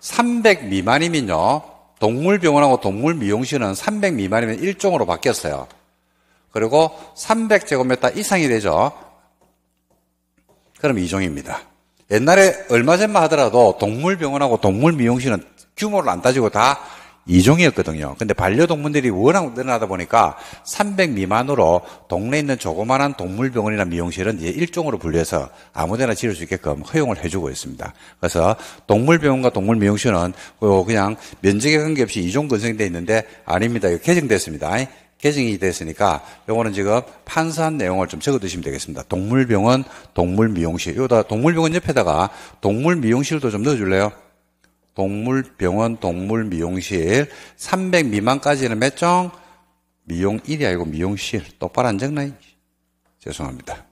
300 미만이면요. 동물병원하고 동물미용실은 300 미만이면 1종으로 바뀌었어요. 그리고 300제곱미터 이상이 되죠. 그럼 2종입니다. 옛날에 얼마 전만 하더라도 동물병원하고 동물미용실은 규모를 안 따지고 다 이종이었거든요. 근데 반려동물들이 워낙 늘어나다 보니까 300 미만으로 동네에 있는 조그마한 동물병원이나 미용실은 이제 일종으로 분류해서 아무데나 지을 수 있게끔 허용을 해주고 있습니다. 그래서 동물병원과 동물미용실은 어, 그냥 면적에 관계없이 이종 근성이 어 있는데 아닙니다. 이거 개정됐습니다. 개정이 됐으니까 요거는 지금 판사한 내용을 좀 적어두시면 되겠습니다. 동물병원, 동물미용실. 요다 동물병원 옆에다가 동물미용실도 좀 넣어줄래요? 동물 병원, 동물 미용실 300 미만까지는 몇 종? 미용일이 아니고 미용실. 똑바로 안 적나이? 죄송합니다.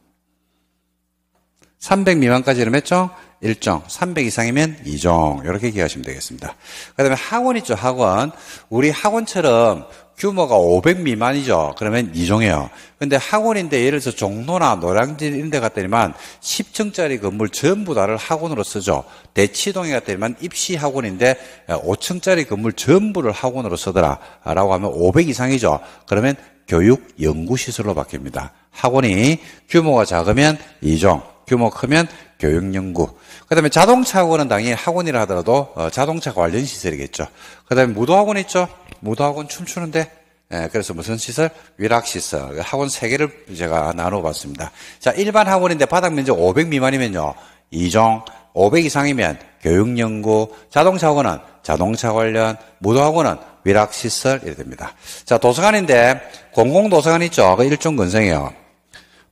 300 미만까지는 몇 종? 1종. 300 이상이면 2종. 이렇게 기억하시면 되겠습니다. 그 다음에 학원 있죠, 학원. 우리 학원처럼 규모가 500 미만이죠. 그러면 2종이에요 근데 학원인데 예를 들어서 종로나 노량진 이런 데 갔더니만 10층짜리 건물 전부 다를 학원으로 쓰죠. 대치동에 갔더니만 입시 학원인데 5층짜리 건물 전부를 학원으로 쓰더라라고 하면 500 이상이죠. 그러면 교육 연구 시설로 바뀝니다. 학원이 규모가 작으면 2종 규모 크면 교육 연구. 그다음에 자동차 학원은 당연히 학원이라 하더라도 어, 자동차 관련 시설이겠죠. 그다음에 무도 학원 있죠. 무도학원 춤추는데 예, 그래서 무슨 시설? 위락시설. 그 학원 3개를 제가 나눠봤습니다. 자, 일반 학원인데 바닥 면적 500 미만이면요. 2종, 500 이상이면 교육연구, 자동차 학원은 자동차 관련, 무도학원은 위락시설, 이래 됩니다. 자, 도서관인데 공공도서관 있죠? 그 1종 근성이에요.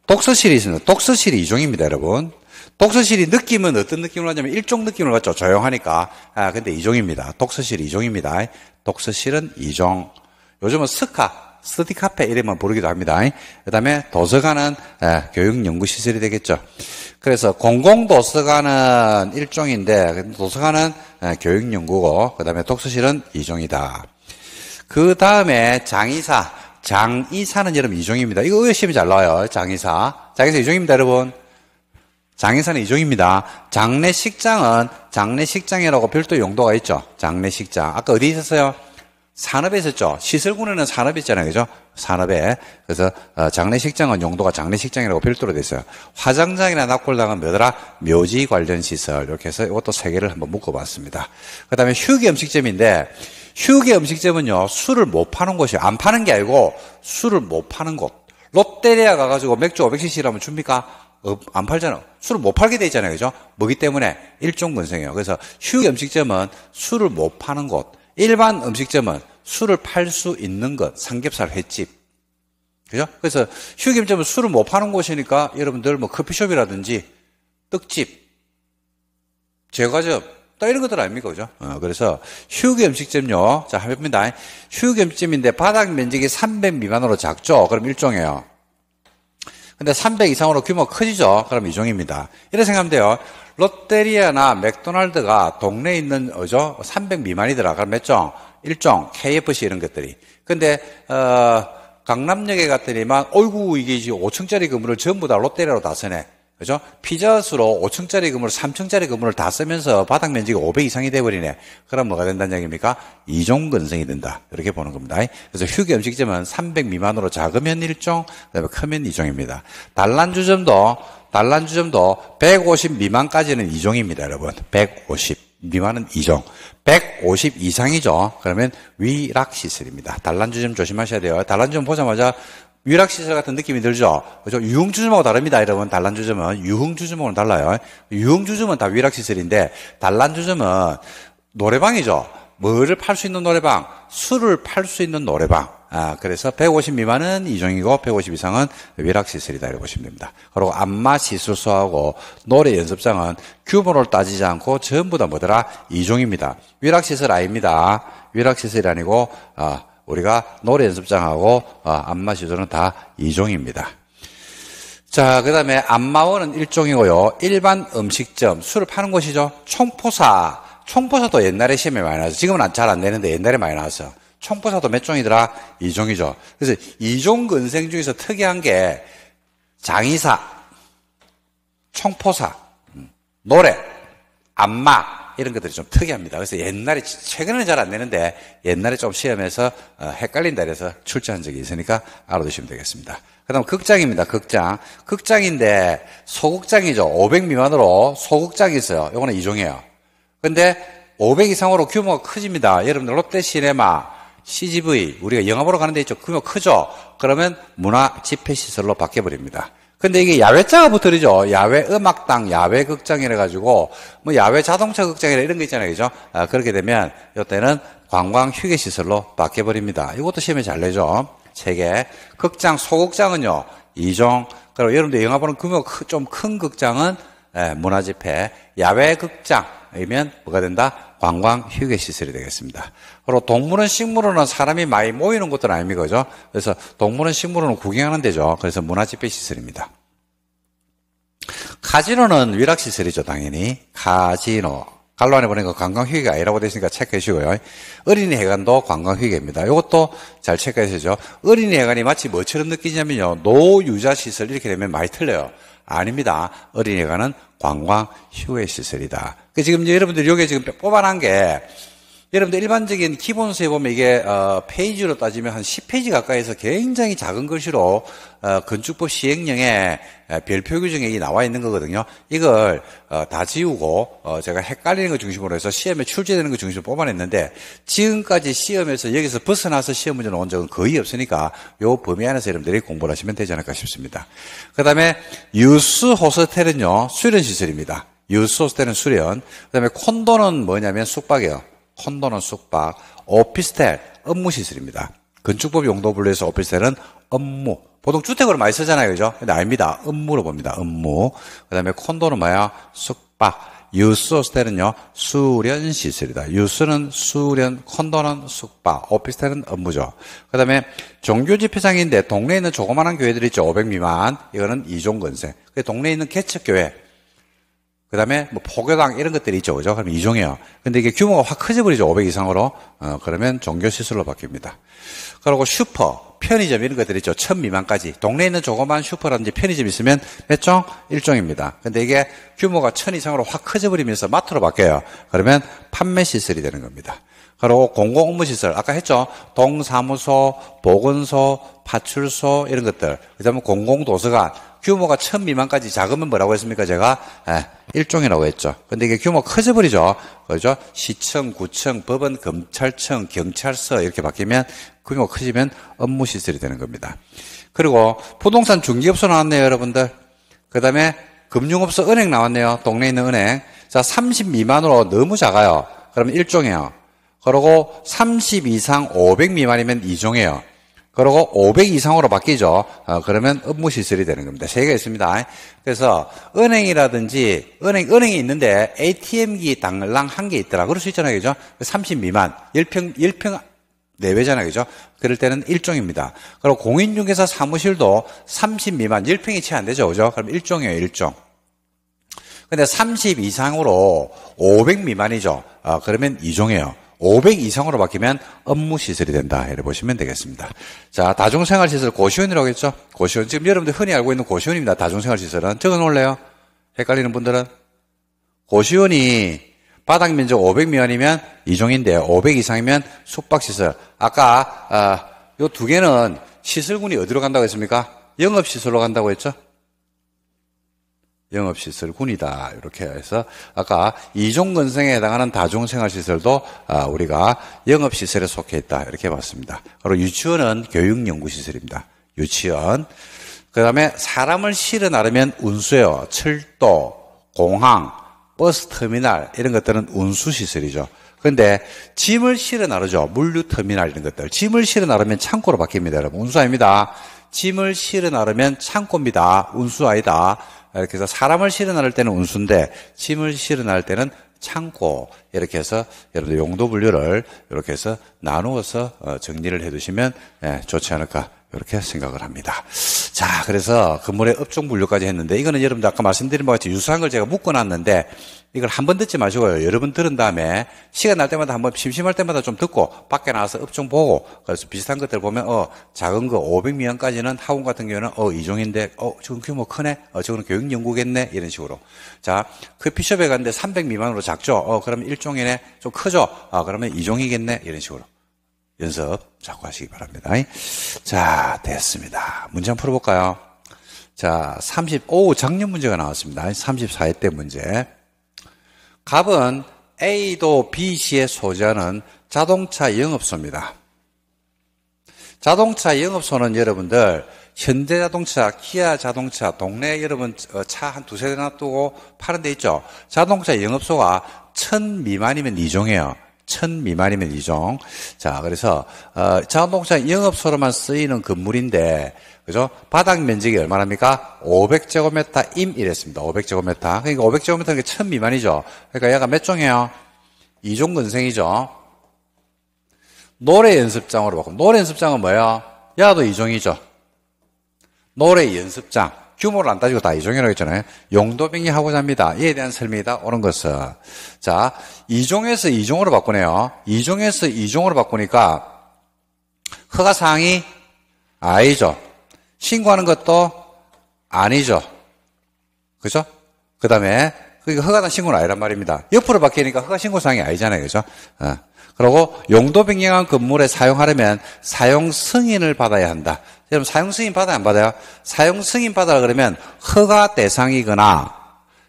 독서실이 있습니다. 독서실이 2종입니다, 여러분. 독서실이 느낌은 어떤 느낌을 받냐면 1종 느낌을 갖죠 조용하니까. 아, 근데 2종입니다 독서실 2종입니다 독서실은 2종 요즘은 스카, 스디카페 이름만 부르기도 합니다. 그 다음에 도서관은 아, 교육연구시설이 되겠죠. 그래서 공공도서관은 1종인데 도서관은 아, 교육연구고 그 다음에 독서실은 2종이다그 다음에 장의사. 장의사는 여러분 이종입니다. 이거 의심이 잘 나와요. 장의사. 장의사 2종입니다 여러분. 장의사는 이종입니다. 장례식장은 장례식장이라고 별도 용도가 있죠. 장례식장. 아까 어디 있었어요? 산업에 있었죠. 시설군에는 산업이 있잖아요. 그죠? 산업에. 그래서 어, 장례식장은 용도가 장례식장이라고 별도로 돼 있어요. 화장장이나 낙골당은 뭐더라? 묘지 관련 시설. 이렇게 해서 이것도 세 개를 한번 묶어봤습니다. 그 다음에 휴게 음식점인데 휴게 음식점은요. 술을 못 파는 곳이에요. 안 파는 게 아니고 술을 못 파는 곳. 롯데리아 가가지고 맥주 500cc라면 줍니까? 안 팔잖아. 술을 못 팔게 돼 있잖아요. 그죠? 뭐기 때문에 일종 근성이에요. 그래서 휴게 음식점은 술을 못 파는 곳, 일반 음식점은 술을 팔 수 있는 것, 삼겹살 횟집. 그죠? 그래서 휴게점은 음식 술을 못 파는 곳이니까 여러분들 뭐 커피숍이라든지 떡집, 제과점, 또 이런 것들 아닙니까? 그죠? 어, 그래서 휴게 음식점요. 자, 해봅니다. 휴게 음식점인데 바닥 면적이 300 미만으로 작죠? 그럼 일종이에요. 근데 300 이상으로 규모가 커지죠? 그럼 이종입니다. 이렇게 생각하면 돼요. 롯데리아나 맥도날드가 동네에 있는, 어죠? 300 미만이더라. 그럼 몇 종? 1종, KFC 이런 것들이. 근데, 어, 강남역에 갔더니만, 어이구, 이게 이제 5층짜리 건물을 전부 다 롯데리아로 다 쓰네. 그죠? 피자 수로 5층짜리 건물, 3층짜리 건물을 다 쓰면서 바닥 면적이 5배 이상이 돼버리네. 그럼 뭐가 된다는 얘기입니까? 이종근성이 된다. 이렇게 보는 겁니다. 그래서 휴게 음식점은 300 미만으로 작으면 1종, 그다음에 크면 2종입니다. 단란주점도 단란주점도 150 미만까지는 2종입니다, 여러분. 150 미만은 2종. 150 이상이죠. 그러면 위락시설입니다. 단란주점 조심하셔야 돼요. 단란주점 보자마자 유락시설 같은 느낌이 들죠? 그죠? 유흥주점하고 다릅니다. 여러분, 단란주점은. 유흥주점하고는 달라요. 유흥주점은 다 위락시설인데, 단란주점은 노래방이죠. 뭐를 팔 수 있는 노래방? 술을 팔 수 있는 노래방. 아, 그래서 150 미만은 이종이고, 150 이상은 위락시설이다. 이렇게 보시면 됩니다. 그리고 안마시술소하고 노래 연습장은 규모를 따지지 않고 전부 다 뭐더라? 이종입니다. 위락시설 아닙니다. 위락시설이 아니고, 아, 우리가 노래 연습장하고 어, 안마 시조는 다 이종입니다. 자, 그 다음에 안마원은 일종이고요. 일반 음식점, 술을 파는 곳이죠. 총포사. 총포사도 옛날에 시험에 많이 나왔어 지금은 잘 안 되는데 옛날에 많이 나왔어 요 총포사도 몇 종이더라? 이종이죠 그래서 이종 근생 중에서 특이한 게 장의사, 총포사, 음, 노래, 안마, 이런 것들이 좀 특이합니다. 그래서 옛날에 최근에는 잘 안 되는데 옛날에 좀 시험에서 어, 헷갈린다 그래서 출제한 적이 있으니까 알아두시면 되겠습니다. 그다음 극장입니다. 극장. 극장인데 소극장이죠. 500 미만으로 소극장이 있어요. 이거는 이종이에요. 근데 500 이상으로 규모가 커집니다. 여러분들 롯데 시네마, CGV 우리가 영화 보러 가는 데 있죠. 규모 크죠. 그러면 문화 집회 시설로 바뀌어 버립니다. 근데 이게 야외자가 붙어리죠. 야외 음악당, 야외 극장이라 가지고 뭐 야외 자동차 극장이라 이런 게 있잖아요, 그죠? 아, 그렇게 되면 이때는 관광 휴게 시설로 바뀌어 버립니다. 이것도 시험에 잘 내죠. 세계 극장 소극장은요 이종 그리고 여러분들 영화 보는 규모가 좀 큰 극장은 예, 문화집회 야외 극장이면 뭐가 된다 관광 휴게 시설이 되겠습니다. 그리고 동물원 식물원은 사람이 많이 모이는 곳은 아닙니다. 그죠? 그래서 동물원 식물원은 구경하는 데죠. 그래서 문화집회 시설입니다. 카지노는 위락 시설이죠, 당연히. 카지노. 갈로 안에 보니까 관광 휴게가 아니라고 되으니까 체크해주시고요. 어린이 해관도 관광 휴게입니다. 이것도 잘 체크해주죠. 어린이 해관이 마치 뭐처럼 느끼냐면요. 노유자 시설 이렇게 되면 많이 틀려요. 아닙니다. 어린이 해관은 관광 휴게 시설이다. 그 지금 여러분들 여기 지금 뽑아낸 게 여러분들 일반적인 기본서에 보면 이게 어, 페이지로 따지면 한 10페이지 가까이에서 굉장히 작은 글씨로 어, 건축법 시행령에 어, 별표 규정이 나와 있는 거거든요. 이걸 어, 다 지우고 어, 제가 헷갈리는 거 중심으로 해서 시험에 출제되는 거 중심으로 뽑아냈는데 지금까지 시험에서 여기서 벗어나서 시험 문제 나온 적은 거의 없으니까 이 범위 안에서 여러분들이 공부를 하시면 되지 않을까 싶습니다. 그 다음에 유스 호스텔은요 수련 시설입니다. 유스 호스텔은 수련. 그 다음에 콘도는 뭐냐면 숙박이에요. 콘도는 숙박, 오피스텔, 업무시설입니다. 건축법 용도 분류에서 오피스텔은 업무. 보통 주택으로 많이 쓰잖아요. 그죠? 근데 아닙니다. 업무로 봅니다. 업무. 그 다음에 콘도는 뭐야? 숙박. 유스 호스텔은요, 수련 시설이다. 유스는 수련, 콘도는 숙박, 오피스텔은 업무죠. 그 다음에 종교 집회장인데 동네에 있는 조그마한 교회들이 있죠. 500 미만. 이거는 이종 건세. 동네에 있는 개척교회. 그 다음에 뭐 포교당 이런 것들이 있죠. 그죠? 그럼 이종이에요. 근데 이게 규모가 확 커져버리죠. 500 이상으로. 어, 그러면 종교시설로 바뀝니다. 그리고 슈퍼, 편의점 이런 것들 있죠. 1000 미만까지. 동네에 있는 조그만 슈퍼라든지 편의점 있으면 몇 종? 1종입니다. 근데 이게 규모가 1000 이상으로 확 커져버리면서 마트로 바뀌어요. 그러면 판매시설이 되는 겁니다. 그리고 공공업무시설, 아까 했죠. 동사무소, 보건소, 파출소, 이런 것들. 그 다음에 공공도서관, 규모가 천 미만까지 작으면 뭐라고 했습니까? 제가 예, 일종이라고 했죠. 근데 이게 규모 커져 버리죠. 그죠? 시청, 구청, 법원, 검찰청, 경찰서 이렇게 바뀌면 규모가 커지면 업무 시설이 되는 겁니다. 그리고 부동산 중개업소 나왔네요, 여러분들. 그다음에 금융업소 은행 나왔네요. 동네에 있는 은행. 자, 30 미만으로 너무 작아요. 그러면 일종이에요. 그러고 30 이상 500 미만이면 이종이에요. 그리고 500 이상으로 바뀌죠. 어, 그러면 업무 시설이 되는 겁니다. 세 개가 있습니다. 그래서 은행이라든지 은행 은행이 있는데 ATM기 당랑 한 개 있더라. 그럴 수 있잖아요. 그죠? 30 미만. 1평 1평 내외잖아요. 그죠? 그럴 때는 1종입니다 그리고 공인중개사 사무실도 30 미만 1평이 채 안 되죠. 그죠? 그럼 1종이에요 1종. 근데 30 이상으로 500 미만이죠. 어, 그러면 2종이에요 500 이상으로 바뀌면 업무 시설이 된다. 이렇게 보시면 되겠습니다. 자, 다중생활 시설 고시원이라고 했죠? 고시원. 지금 여러분들 흔히 알고 있는 고시원입니다. 다중생활 시설은 적어 놓을래요? 헷갈리는 분들은 고시원이 바닥 면적 5 0 0미만이면 이종인데 500 이상이면 숙박 시설. 아까 어, 아, 요두 개는 시설군이 어디로 간다고 했습니까? 영업 시설로 간다고 했죠? 영업시설 군이다. 이렇게 해서 아까 이종근생에 해당하는 다중생활시설도 아, 우리가 영업시설에 속해 있다. 이렇게 봤습니다. 그리고 유치원은 교육연구시설입니다. 유치원. 그 다음에 사람을 실어 나르면 운수요 철도, 공항, 버스터미널 이런 것들은 운수시설이죠. 그런데 짐을 실어 나르죠. 물류터미널 이런 것들. 짐을 실어 나르면 창고로 바뀝니다. 여러분. 운수 아닙니다. 짐을 실어 나르면 창고입니다. 운수 아니다. 이렇게 해서 사람을 실현할 때는 운수인데 짐을 실현할 때는 창고 이렇게 해서 여러분들 용도 분류를 이렇게 해서 나누어서 어, 정리를 해두시면 예, 좋지 않을까 이렇게 생각을 합니다. 자, 그래서 건물의 업종 분류까지 했는데 이거는 여러분들 아까 말씀드린 바와 같이 유사한 걸 제가 묶어놨는데 이걸 한 번 듣지 마시고요. 여러 분 들은 다음에 시간 날 때마다 한 번 심심할 때마다 좀 듣고 밖에 나와서 업종 보고 그래서 비슷한 것들 보면 어 작은 거 500명까지는 학원 같은 경우는 어 이종인데 어 지금 규모 크네 어 저거는 교육 연구겠네 이런 식으로 자 커피숍에 갔는데 300 미만으로 작죠 어 그러면 일종이네 좀 크죠 어 그러면 이종이겠네 이런 식으로 연습 자꾸 하시기 바랍니다. 자, 됐습니다. 문제 한번 풀어볼까요? 자, 30, 오, 작년 문제가 나왔습니다. 34회 때 문제. 갑은 A도 B씨의 소재는 자동차 영업소입니다. 자동차 영업소는 여러분들 현대 자동차, 기아 자동차, 동네 여러분 어, 차한 두세 대 놔두고 파는 데 있죠. 자동차 영업소가 천 미만이면 이종이에요. 천 미만이면 이종. 자, 그래서 어, 자동차 영업소로만 쓰이는 건물인데, 그죠? 바닥 면적이 얼마랍니까? 500제곱미터 임 이랬습니다. 500제곱미터. 그러니까 500제곱미터는 천 미만이죠. 그러니까 얘가 몇 종이에요? 이종 근생이죠. 노래 연습장으로 바꿔. 노래 연습장은 뭐예요? 야도 이종이죠. 노래 연습장. 규모를 안 따지고 다 이종이라고 했잖아요. 용도변경 하고자 합니다. 이에 대한 설명이 다 오는 것은. 자, 이종에서 이종으로 바꾸네요. 이종에서 이종으로 바꾸니까 허가사항이 아니죠. 신고하는 것도 아니죠. 그죠? 그 다음에, 그러니까 허가상 신고는 아니란 말입니다. 옆으로 바뀌니까 허가신고사항이 아니잖아요. 그죠? 어. 그리고 용도 변경한 건물에 사용하려면 사용 승인을 받아야 한다. 여러분 사용 승인 받아야 안 받아요? 사용 승인 받아 그러면 허가 대상이거나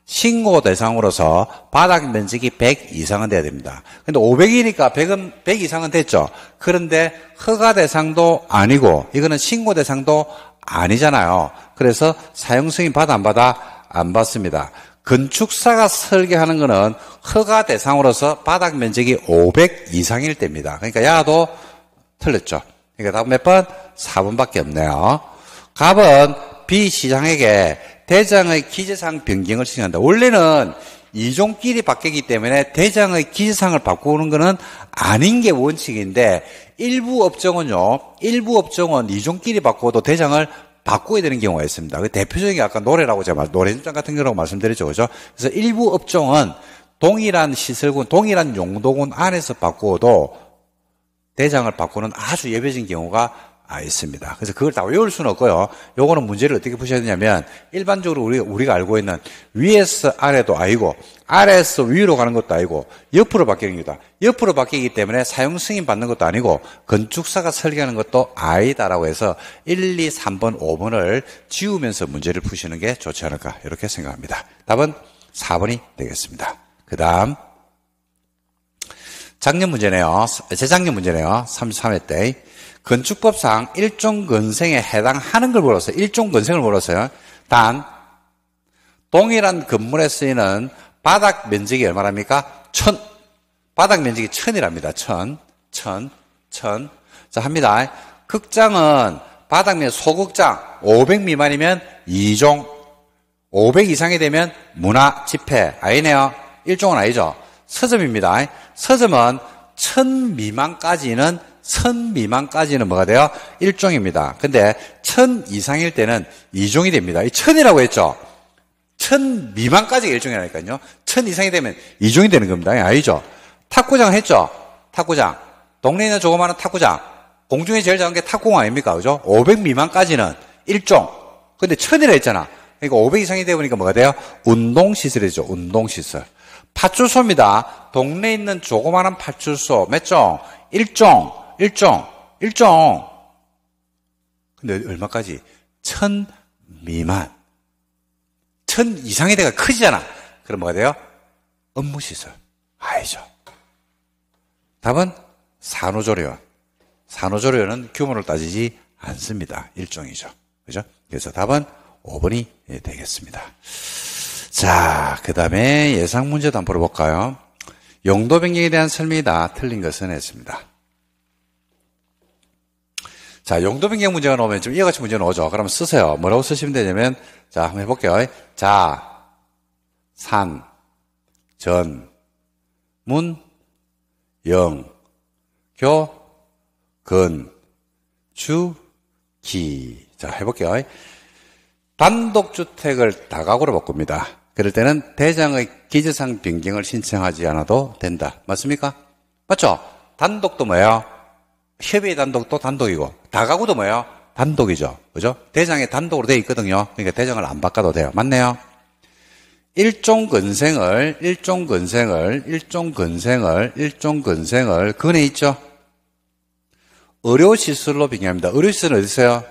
신고 대상으로서 바닥 면적이 100 이상은 돼야 됩니다. 근데 500이니까 100은 100 이상은 됐죠. 그런데 허가 대상도 아니고 이거는 신고 대상도 아니잖아요. 그래서 사용 승인 받아 안 받아 안 받습니다. 건축사가 설계하는 거는 허가 대상으로서 바닥 면적이 500 이상일 때입니다. 그러니까 야도 틀렸죠. 그러니까 답은 몇 번? 4번밖에 없네요. 갑은 B 시장에게 대장의 기재상 변경을 시행한다. 원래는 이종끼리 바뀌기 때문에 대장의 기재상을 바꾸는 것은 아닌 게 원칙인데 일부 업종은요, 일부 업종은 이종끼리 바꾸어도 대장을 바꿔야 되는 경우가 있습니다. 그 대표적인 게 아까 노래라고 제가 말, 노래 점장 같은 경우라고 말씀드렸죠. 그죠? 그래서 일부 업종은 동일한 시설군, 동일한 용도군 안에서 바꾸어도 대장을 바꾸는 아주 예외적인 경우가 아, 있습니다. 그래서 그걸 다 외울 수는 없고요. 요거는 문제를 어떻게 푸셔야 되냐면 일반적으로 우리 우리가 알고 있는 위에서 아래도 아니고 아래에서 위로 가는 것도 아니고 옆으로 바뀌는 겁니다 옆으로 바뀌기 때문에 사용 승인 받는 것도 아니고 건축사가 설계하는 것도 아니다라고 해서 1, 2, 3번, 5번을 지우면서 문제를 푸시는 게 좋지 않을까 이렇게 생각합니다. 답은 4번이 되겠습니다. 그 다음, 작년 문제네요. 재작년 문제네요. 33회 때. 건축법상 일종 건생에 해당하는 걸 물었어요. 일종 건생을 물었어요. 단, 동일한 건물에 쓰이는 바닥 면적이 얼마랍니까? 천. 바닥 면적이 천이랍니다. 천. 천. 천. 자, 합니다. 극장은 바닥면 소극장 500 미만이면 2종, 500 이상이 되면 문화 집회. 아니네요. 일종은 아니죠. 서점입니다. 서점은 천 미만까지는 천 미만까지는 뭐가 돼요? 일종입니다. 근데 천 이상일 때는 이종이 됩니다. 이 천이라고 했죠. 천 미만까지가 일종이라니까요. 천 이상이 되면 이종이 되는 겁니다. 아니죠. 탁구장 했죠. 탁구장. 동네에 있는 조그마한 탁구장. 공중에 제일 작은 게 탁구공 아닙니까? 그죠? 500 미만까지는 일종. 근데 천이라 했잖아. 그러니까 500 이상이 되니까 어보 뭐가 돼요? 운동시설이죠. 운동시설. 파출소입니다. 동네에 있는 조그마한 파출소 몇 종? 일종, 일종, 일종. 근데 얼마까지? 천 미만. 천 이상의 데가 크지잖아. 그럼 뭐가 돼요? 업무시설. 아니죠. 답은 산후조리원. 산후조리원은 규모를 따지지 않습니다. 일종이죠. 그죠? 그래서 답은 5번이 되겠습니다. 자, 그 다음에 예상 문제도 한번 풀어볼까요? 용도 변경에 대한 설명이다. 틀린 것은 했습니다. 자, 용도 변경 문제가 나오면 좀 이와 같이 문제는 오죠. 그럼 쓰세요. 뭐라고 쓰시면 되냐면, 자, 한번 해볼게요. 자, 산, 전, 문, 영, 교, 근, 주, 기. 자, 해볼게요. 단독주택을 다각으로 바꿉니다. 그럴 때는 대장의 기저상 변경을 신청하지 않아도 된다. 맞습니까? 맞죠? 단독도 뭐예요? 협의 단독도 단독이고 다가구도 뭐예요? 단독이죠. 그죠? 대장이 단독으로 되어 있거든요. 그러니까 대장을 안 바꿔도 돼요. 맞네요. 일종 근생을 일종 근생을 일종 근생을 일종 근생을 그 근에 있죠. 의료 시술로 비교합니다. 의료 시술은 어디 있어요?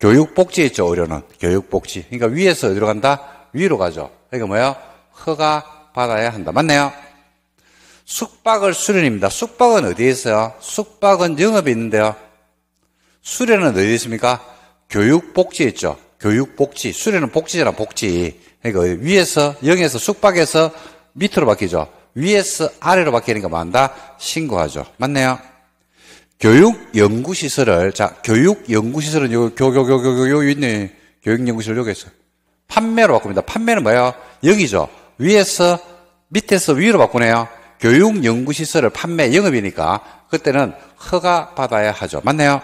교육복지 있죠. 의료는 교육복지. 그러니까 위에서 어디로 간다? 위로 가죠. 이러 뭐예요? 허가 받아야 한다. 맞네요 숙박을 수련입니다. 숙박은 어디에 있어요? 숙박은 영업이 있는데요. 수련은 어디 에 있습니까? 교육복지 있죠. 교육복지. 수련은 복지잖아, 복지. 그러니까 위에서, 영에서, 숙박에서 밑으로 바뀌죠. 위에서 아래로 바뀌는거맞다 신고하죠. 맞네요. 교육 연구시설을, 자, 교육 연구시설은 요, 교, 교, 교, 교, 교, 요 있네. 교육 연구시설 여기 있어. 판매로 바꿉니다. 판매는 뭐예요? 여기죠. 위에서 밑에서 위로 바꾸네요. 교육 연구 시설을 판매 영업이니까 그때는 허가 받아야 하죠. 맞네요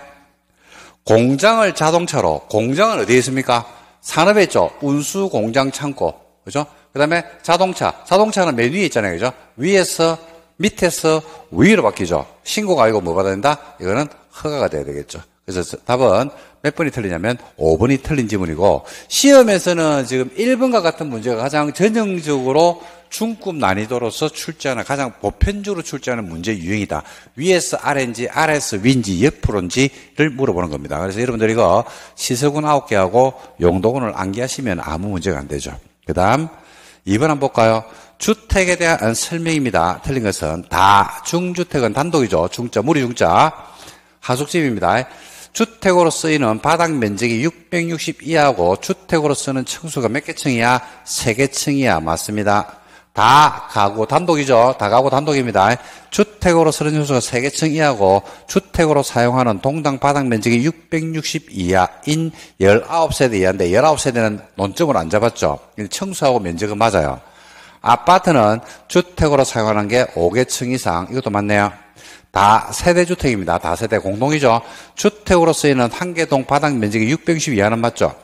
공장을 자동차로 공장은 어디에 있습니까? 산업에 있죠. 운수 공장 창고. 그죠? 그다음에 자동차. 자동차는 맨 위에 있잖아요. 그죠? 위에서 밑에서 위로 바뀌죠. 신고가 아니고 뭐 받아야 된다? 이거는 허가가 돼야 되겠죠. 그래서 답은 몇 번이 틀리냐면 5번이 틀린 지문이고 시험에서는 지금 1번과 같은 문제가 가장 전형적으로 중급 난이도로서 출제하는 가장 보편적으로 출제하는 문제 유형이다. 위에서 r 래인지 아래에서 위인지 옆으로인지를 물어보는 겁니다. 그래서 여러분들 이거 시세군 9개하고 용도군을 암기하시면 아무 문제가 안 되죠. 그 다음 2번 한번 볼까요? 주택에 대한 설명입니다. 틀린 것은 다 중주택은 단독이죠. 중자, 무리 중자. 하숙집입니다. 주택으로 쓰이는 바닥 면적이 660 이하고 주택으로 쓰는 층수가 몇 개층이야? 3개층이야 맞습니다. 다 가구 단독이죠. 다 가구 단독입니다. 주택으로 쓰는 층수가 3개층 이하고 주택으로 사용하는 동당 바닥 면적이 660 이하인 19세대 이하인데 19세대는 논점을 안 잡았죠. 청수하고 면적은 맞아요. 아파트는 주택으로 사용하는 게 5개층 이상 이것도 맞네요. 다 세대주택입니다. 다세대 공동이죠. 주택으로 쓰이는 한 개동 바닥 면적이 660 이하는 맞죠?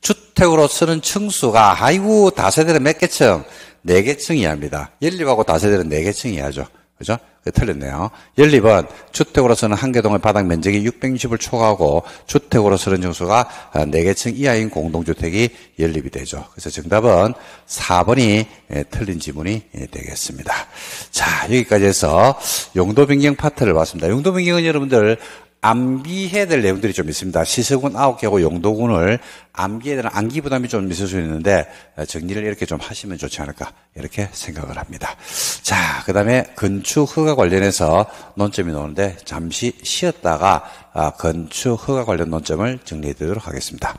주택으로 쓰는 층수가 아이고 다세대는 몇 개층? 4개층 이하입니다. 연립하고 다세대는 4개층 이하죠. 그죠? 틀렸네요. 1, 2번 주택으로서는 한 개동의 바닥 면적이 660을 초과하고 주택으로서는 정수가 4개층 이하인 공동주택이 연립이 되죠. 그래서 정답은 4번이 예, 틀린 지문이 예, 되겠습니다. 자 여기까지 해서 용도 변경 파트를 봤습니다. 용도 변경은 여러분들 암기해야 될 내용들이 좀 있습니다. 시서군 아홉 개고 용도군을 암기해야 되는 암기 부담이 좀 있을 수 있는데 정리를 이렇게 좀 하시면 좋지 않을까 이렇게 생각을 합니다. 자, 그다음에 건축 허가 관련해서 논점이 나오는데 잠시 쉬었다가 아, 건축 허가 관련 논점을 정리해 드리도록 하겠습니다.